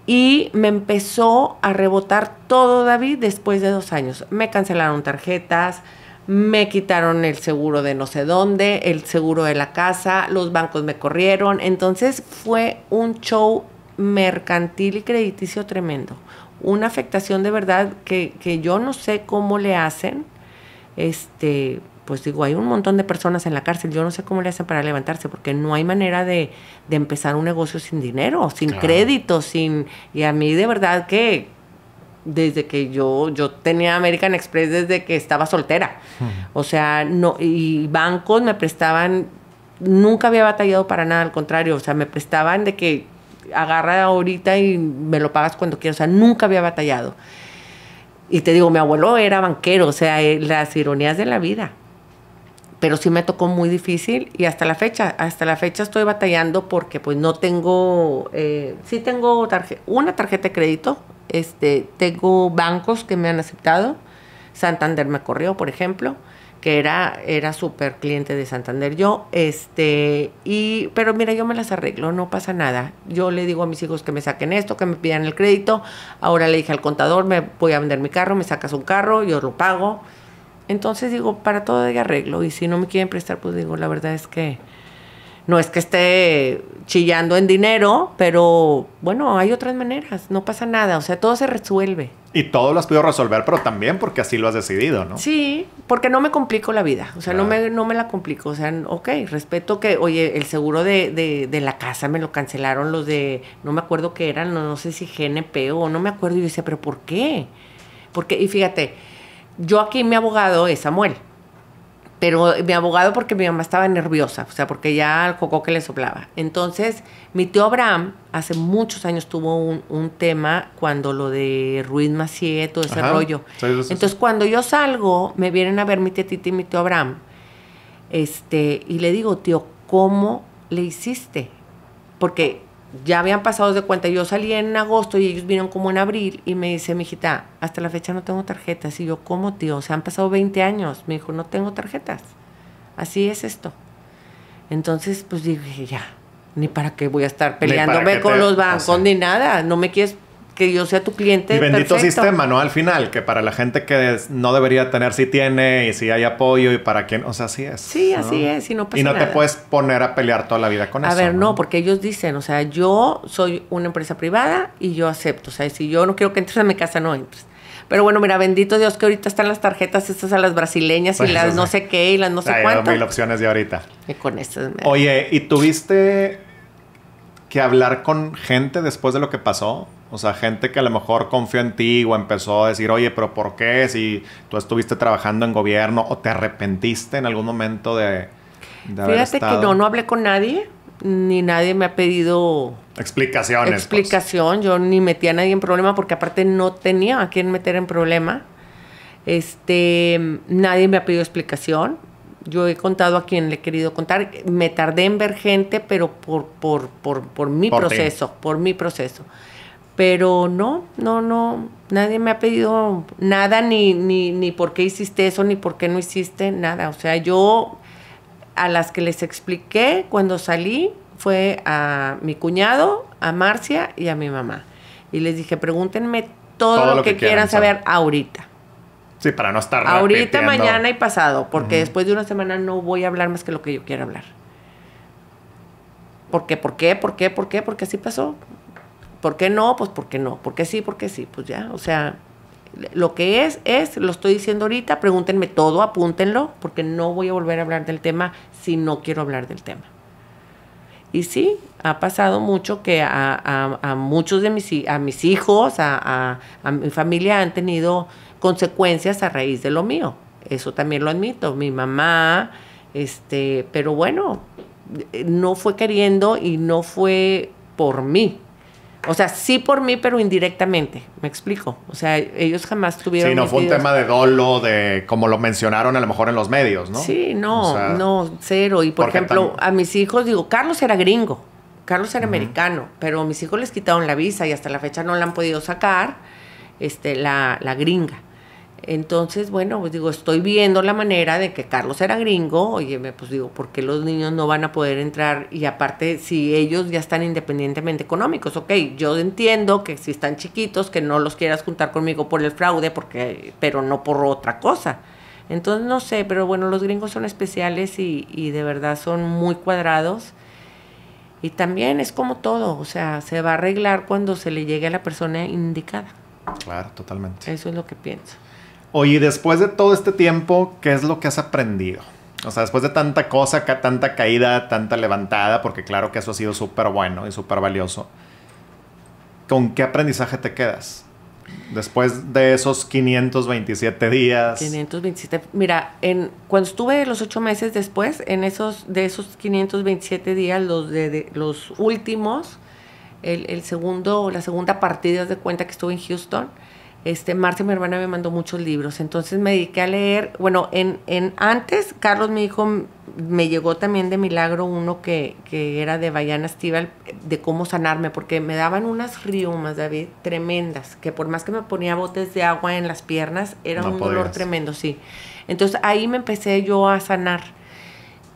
Y me empezó a rebotar todo David después de dos años. Me cancelaron tarjetas, me quitaron el seguro de no sé dónde, el seguro de la casa, los bancos me corrieron. Entonces fue un show mercantil y crediticio tremendo. Una afectación de verdad que, yo no sé cómo le hacen. Este, pues digo, hay un montón de personas en la cárcel, yo no sé cómo le hacen para levantarse, porque no hay manera de, empezar un negocio sin dinero, sin crédito, sin... Y a mí de verdad que desde que yo, yo tenía American Express desde que estaba soltera. O sea, no, y bancos me prestaban, nunca había batallado para nada, al contrario, o sea, me prestaban de que agarra ahorita y me lo pagas cuando quieras. O sea, nunca había batallado. Y te digo, mi abuelo era banquero, o sea, eh, las ironías de la vida. Pero sí me tocó muy difícil y hasta la fecha, hasta la fecha estoy batallando porque pues no tengo, eh, sí tengo una tarjeta de crédito, este, tengo bancos que me han aceptado, Santander me corrió, por ejemplo, que era, era súper cliente de Santander. Yo, este, y, pero mira, yo me las arreglo, no pasa nada. Yo le digo a mis hijos que me saquen esto, que me pidan el crédito. Ahora le dije al contador, me voy a vender mi carro, me sacas un carro, yo lo pago. Entonces digo, para todo hay arreglo. Y si no me quieren prestar, pues digo, la verdad es que no es que esté chillando en dinero, pero bueno, hay otras maneras, no pasa nada. O sea, todo se resuelve. Y todo lo has podido resolver, pero también porque así lo has decidido, ¿no? Sí, porque no me complico la vida. O sea, no, me, no me la complico. O sea, ok, respeto que, oye, el seguro de, de, de la casa me lo cancelaron los de, no me acuerdo qué eran, no, no sé si GNP o no me acuerdo. Y dice, ¿pero por qué? Porque, y fíjate, yo aquí mi abogado es Samuel pero mi abogado porque mi mamá estaba nerviosa, o sea, porque ya el coco que le soplaba. Entonces, mi tío Abraham hace muchos años tuvo un, tema cuando lo de Ruiz Macieto, todo ese rollo. Entonces, cuando yo salgo, me vienen a ver mi tetita Titi y mi tío Abraham. Este, y le digo, tío, ¿cómo le hiciste? Porque ya habían pasado de cuenta. Yo salí en agosto y ellos vinieron como en abril y me dice, mijita, hasta la fecha no tengo tarjetas. Y yo, ¿cómo, tío? O sea, han pasado 20 años. Me dijo, no tengo tarjetas. Así es esto. Entonces, pues dije, ya, ni para qué voy a estar peleándome con los bancos ni nada. No me quieres que yo sea tu cliente. Y bendito sistema, ¿no? Al final, que para la gente que no debería tener, si tiene, y si hay apoyo, y para quién... o sea, así es. Sí, así es, y no Y no te puedes poner a pelear toda la vida con eso. A ver, ¿no? porque ellos dicen, o sea, yo soy una empresa privada y yo acepto, o sea, si yo no quiero que entres a mi casa, no entres. Pero bueno, mira, bendito Dios que ahorita están las tarjetas estas a las brasileñas y pues, las no sé qué y las no sé cuántas. Hay mil opciones de ahorita. con estas. Oye, ¿y tuviste que hablar con gente después de lo que pasó? O sea, gente que a lo mejor confió en ti o empezó a decir, oye, pero ¿por qué? Si tú estuviste trabajando en gobierno o te arrepentiste en algún momento de... de haber Fíjate que no, no hablé con nadie, ni nadie me ha pedido... Explicaciones. Pues. Explicación, yo ni metí a nadie en problema porque aparte no tenía a quién meter en problema. Este, nadie me ha pedido explicación. Yo he contado a quien le he querido contar. Me tardé en ver gente, pero por, por, por, mi proceso, por mi proceso. Pero no, no, no, nadie me ha pedido nada, ni, ni, ni por qué hiciste eso, ni por qué no hiciste nada. O sea, yo a las que les expliqué cuando salí fue a mi cuñado, a Marcia y a mi mamá. Y les dije, pregúntenme todo, lo, que, quieran, saber ahorita. Sí, para no estar Ahorita, mañana y pasado, porque después de una semana no voy a hablar más que lo que yo quiera hablar. ¿Por qué? ¿Por qué? ¿Por qué? ¿Por qué? Porque así pasó. ¿Por qué no? Pues porque no. ¿Por qué sí? Porque sí. Pues ya, o sea, lo que es, es, lo estoy diciendo ahorita, pregúntenme todo, apúntenlo, porque no voy a volver a hablar del tema si no quiero hablar del tema. Y sí, ha pasado mucho que a, muchos de mis, a mis hijos, a, a, mi familia han tenido consecuencias a raíz de lo mío. Eso también lo admito. Mi mamá, este, pero bueno, no fue queriendo y no fue por mí. O sea, sí por mí, pero indirectamente. ¿Me explico? O sea, ellos jamás tuvieron. Sí, no fue un tema de dolo, de como lo mencionaron a lo mejor en los medios, ¿no? Sí, no, no, cero. Y por ejemplo, a mis hijos, digo, Carlos era gringo, Carlos era americano, pero mis hijos les quitaron la visa y hasta la fecha no la han podido sacar, este, la, la gringa. Entonces, bueno, pues digo, estoy viendo la manera de que Carlos era gringo, oye, pues digo, ¿por qué los niños no van a poder entrar? Y aparte, si ellos ya están independientemente económicos, ok, yo entiendo que si están chiquitos, que no los quieras juntar conmigo por el fraude, porque, pero no por otra cosa. Entonces, no sé, pero bueno, los gringos son especiales y, y de verdad son muy cuadrados. Y también es como todo, o sea, se va a arreglar cuando se le llegue a la persona indicada. Claro, totalmente. Eso es lo que pienso. Oye, después de todo este tiempo, ¿qué es lo que has aprendido? O sea, después de tanta cosa, acá tanta caída, tanta levantada, porque claro que eso ha sido súper bueno y súper valioso, ¿con qué aprendizaje te quedas? Después de esos 527 días. 527. Mira, en, cuando estuve los ocho meses después, en esos, de esos 527 días, los, de, los últimos, el, el, segundo, la segunda partida de cuenta que estuve en Houston, este, Marcia, mi hermana, me mandó muchos libros. Entonces me dediqué a leer. Bueno, en, antes, Carlos, mi hijo, me llegó también de milagro uno que, era de Bayana Stival, de cómo sanarme, porque me daban unas riomas, David, tremendas, que por más que me ponía botes de agua en las piernas, era un dolor tremendo, sí. Entonces ahí me empecé yo a sanar.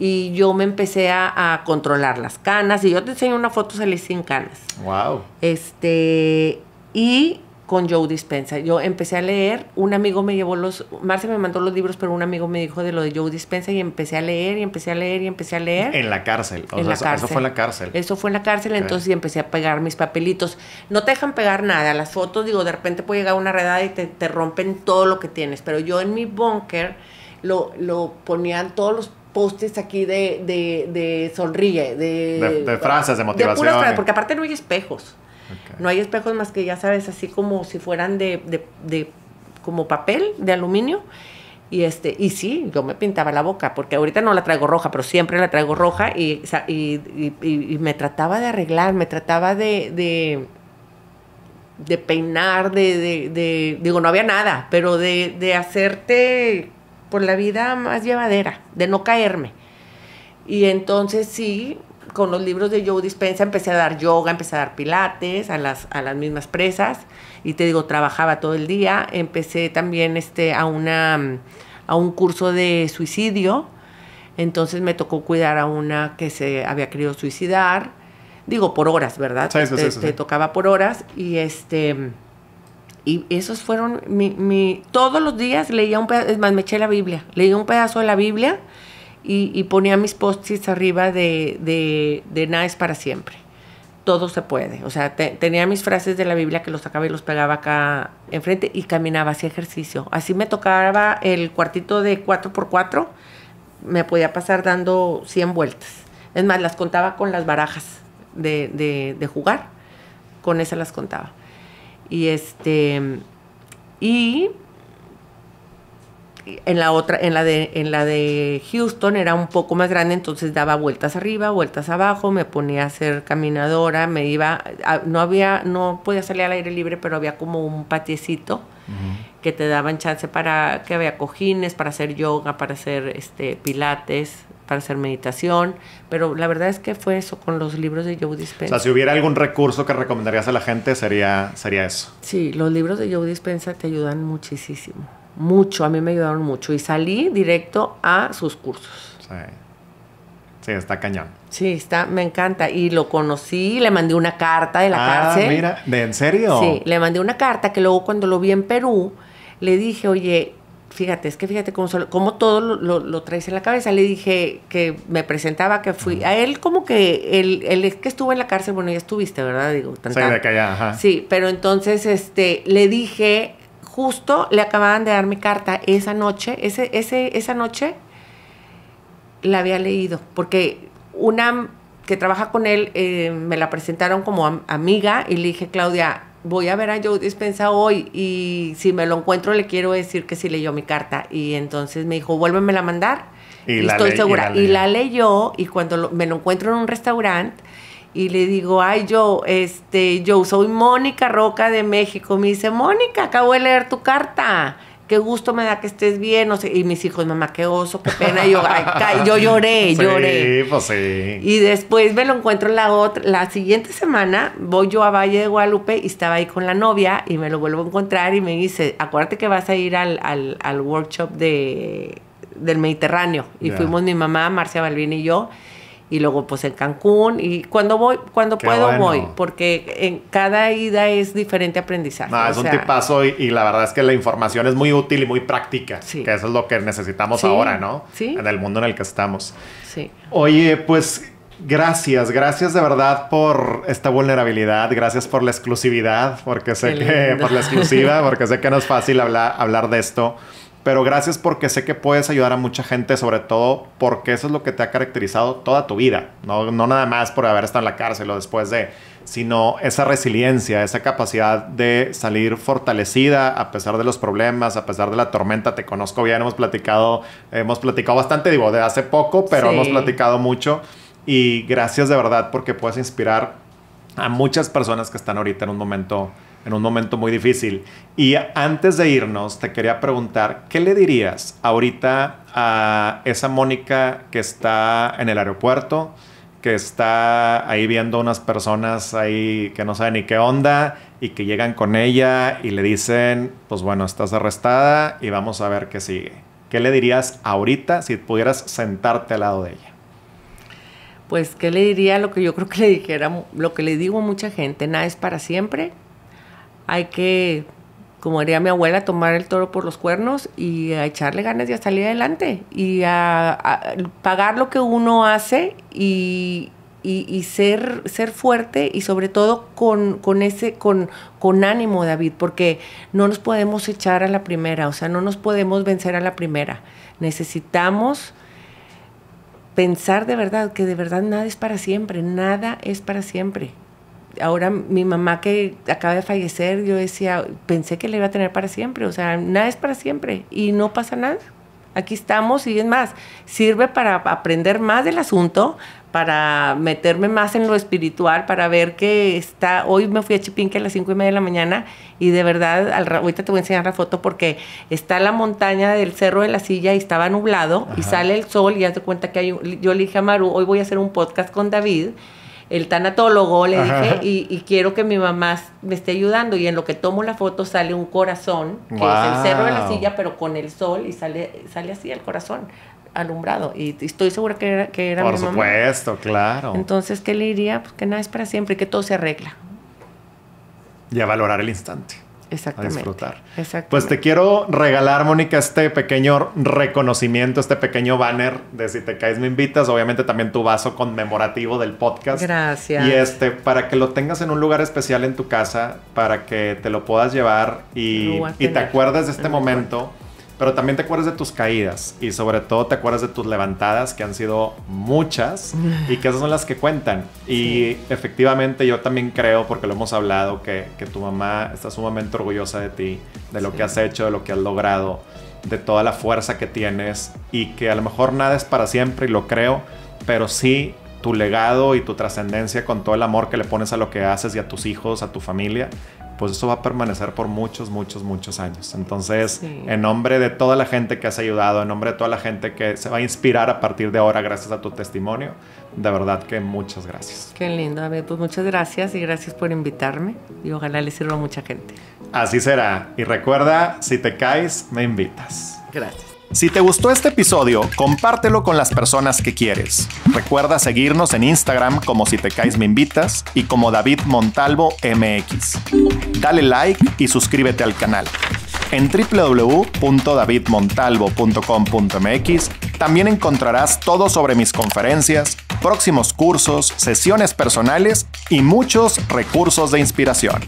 Y yo me empecé a, a controlar las canas. Y yo te enseño una foto, salí sin canas. Wow. Este. Y con Joe Dispensa. Yo empecé a leer, un amigo me llevó los, Marce me mandó los libros, pero un amigo me dijo de lo de Joe Dispensa y empecé a leer y empecé a leer y empecé a leer. En la cárcel, en eso, fue en la cárcel. Eso fue en la cárcel, entonces empecé a pegar mis papelitos. No te dejan pegar nada, las fotos, digo, de repente puede llegar una redada y te, rompen todo lo que tienes, pero yo en mi búnker lo, lo ponían todos los postes aquí de, de, de sonríe, de, de, frases, de motivación. porque aparte no hay espejos. No hay espejos más que, ya sabes, así como si fueran de, como papel, de aluminio. Y, este, y sí, yo me pintaba la boca, porque ahorita no la traigo roja, pero siempre la traigo roja y, y, me trataba de arreglar, me trataba de, de, peinar, de, digo, no había nada, pero de, de hacerte por pues, la vida más llevadera, de no caerme. Y entonces sí, con los libros de Joe Dispensa empecé a dar yoga, empecé a dar pilates a las, a las mismas presas y te digo, trabajaba todo el día. Empecé también este, a, una, a un curso de suicidio, entonces me tocó cuidar a una que se había querido suicidar, digo por horas, ¿verdad? sí, te, tocaba por horas y este... Y esos fueron mi, mi, Todos los días leía un pedazo, es más, me eché la Biblia, leía un pedazo de la Biblia y, ponía mis post arriba de, de, nada es para siempre. Todo se puede. O sea, tenía mis frases de la Biblia que los sacaba y los pegaba acá enfrente y caminaba, hacía ejercicio. Así me tocaba el cuartito de 4x4, me podía pasar dando 100 vueltas. Es más, las contaba con las barajas de, jugar. Con esas las contaba. Y este. Y en la otra, en la de, en la de Houston era un poco más grande, entonces daba vueltas arriba, vueltas abajo, me ponía a hacer caminadora, me iba, no había, no podía salir al aire libre, pero había como un patiecito que te daban chance para, que había cojines, para hacer yoga, para hacer este pilates, para hacer meditación, pero la verdad es que fue eso con los libros de Joe Dispenza. O sea, si hubiera algún recurso que recomendarías a la gente sería eso. Sí, los libros de Joe Dispenza te ayudan muchísimo mucho, a mí me ayudaron mucho y salí directo a sus cursos. Sí. Sí, está cañón. Sí, está, me encanta. Y lo conocí, le mandé una carta de la ah, cárcel. Mira, ¿de en serio? Sí, le mandé una carta que luego cuando lo vi en Perú, le dije, oye, fíjate, es que fíjate cómo, todo lo, traes en la cabeza. Le dije que me presentaba, que fui. A él, como que él, es que estuvo en la cárcel, bueno, ya estuviste, ¿verdad? Digo, tan, Sí, Sí, pero entonces este, le dije Justo le acababan de dar mi carta esa noche, ese, ese, esa noche la había leído, porque una que trabaja con él eh, me la presentaron como amiga y le dije, Claudia, voy a ver a Joe Dispensa hoy y si me lo encuentro le quiero decir que sí leyó mi carta. Y entonces me dijo, vuélveme a mandar. Y, la estoy segura. Y la, leyó y cuando me lo encuentro en un restaurante, y le digo, ay, yo, este, yo soy Mónica Roca de México. Me dice, Mónica, acabo de leer tu carta. Qué gusto me da que estés bien. Y mis hijos, mamá, qué oso, qué pena. yo, ay, yo lloré, sí, Pues sí. Y después me lo encuentro la otra, la siguiente semana, voy yo a Valle de Guadalupe y estaba ahí con la novia y me lo vuelvo a encontrar y me dice, acuérdate que vas a ir al, al, al workshop de, del Mediterráneo. Y fuimos mi mamá, Marcia Balvin y yo y luego pues en Cancún y cuando voy, cuando puedo voy, porque en cada ida es diferente aprendizaje. No, es un tipazo y, la verdad es que la información es muy útil y muy práctica, que eso es lo que necesitamos ahora, ¿no? En el mundo en el que estamos. Oye, pues Gracias, gracias de verdad por esta vulnerabilidad, gracias por la exclusividad, porque sé que, por la exclusiva, porque sé que no es fácil hablar, hablar de esto. Pero gracias porque sé que puedes ayudar a mucha gente, sobre todo porque eso es lo que te ha caracterizado toda tu vida. No, nada más por haber estado en la cárcel o después de, sino esa resiliencia, esa capacidad de salir fortalecida a pesar de los problemas, a pesar de la tormenta. Te conozco bien, hemos platicado, hemos platicado bastante, digo, de hace poco, pero hemos platicado mucho. Y gracias de verdad porque puedes inspirar a muchas personas que están ahorita en un momento en un momento muy difícil. Y antes de irnos, te quería preguntar, ¿qué le dirías ahorita a esa Mónica que está en el aeropuerto, que está ahí viendo unas personas ahí que no saben ni qué onda y que llegan con ella y le dicen, pues bueno, estás arrestada y vamos a ver qué sigue? ¿Qué le dirías ahorita si pudieras sentarte al lado de ella? Pues, ¿qué le diría? Lo que yo creo que le dijera, lo que le digo a mucha gente, nada es para siempre hay que, como diría mi abuela, tomar el toro por los cuernos y a echarle ganas y a salir adelante y a, pagar lo que uno hace y, ser, ser fuerte y sobre todo con, con ese, con, con ánimo, David, porque no nos podemos echar a la primera, o sea, no nos podemos vencer a la primera. Necesitamos pensar de verdad que de verdad nada es para siempre, nada es para siempre ahora mi mamá que acaba de fallecer, yo decía, pensé que la iba a tener para siempre, o sea, nada es para siempre y no pasa nada. Aquí estamos y es más, sirve para aprender más del asunto, para meterme más en lo espiritual, para ver que está, hoy me fui a Chipinque a las 5 y media de la mañana y de verdad, ahorita te voy a enseñar la foto porque está la montaña del Cerro de la Silla y estaba nublado y sale el sol y haz de cuenta que hay, yo le dije a Maru, hoy voy a hacer un podcast con David el tanatólogo, le dije, y, quiero que mi mamá me esté ayudando. Y en lo que tomo la foto sale un corazón, que es el cerro de la silla, pero con el sol, y sale, sale así el corazón alumbrado. Y, estoy segura que era, que era Por supuesto, claro. Entonces, ¿qué le diría? Pues que nada es para siempre y que todo se arregla. Y a valorar el instante. Exactamente. A disfrutar. Pues te quiero regalar, Mónica, este pequeño reconocimiento, este pequeño banner de si te caes me invitas, obviamente también tu vaso conmemorativo del podcast. Gracias. Y este, para que lo tengas en un lugar especial en tu casa, para que te lo puedas llevar y, te acuerdes de este momento pero también te acuerdas de tus caídas y sobre todo te acuerdas de tus levantadas que han sido muchas y que esas son las que cuentan. Y efectivamente yo también creo, porque lo hemos hablado, que, tu mamá está sumamente orgullosa de ti, de lo que has hecho, de lo que has logrado, de toda la fuerza que tienes y que a lo mejor nada es para siempre y lo creo, pero sí tu legado y tu trascendencia con todo el amor que le pones a lo que haces y a tus hijos, a tu familia, pues eso va a permanecer por muchos, muchos, muchos años. Entonces, en nombre de toda la gente que has ayudado, en nombre de toda la gente que se va a inspirar a partir de ahora gracias a tu testimonio, de verdad que muchas gracias. Qué lindo, David. Pues muchas gracias y gracias por invitarme y ojalá le sirva a mucha gente. Así será. Y recuerda, si te caes, me invitas. Gracias. Si te gustó este episodio, compártelo con las personas que quieres. Recuerda seguirnos en Instagram como si te caes me invitas y como David Montalvo MX. Dale like y suscríbete al canal. En www.davidmontalvo.com.mx también encontrarás todo sobre mis conferencias, próximos cursos, sesiones personales y muchos recursos de inspiración.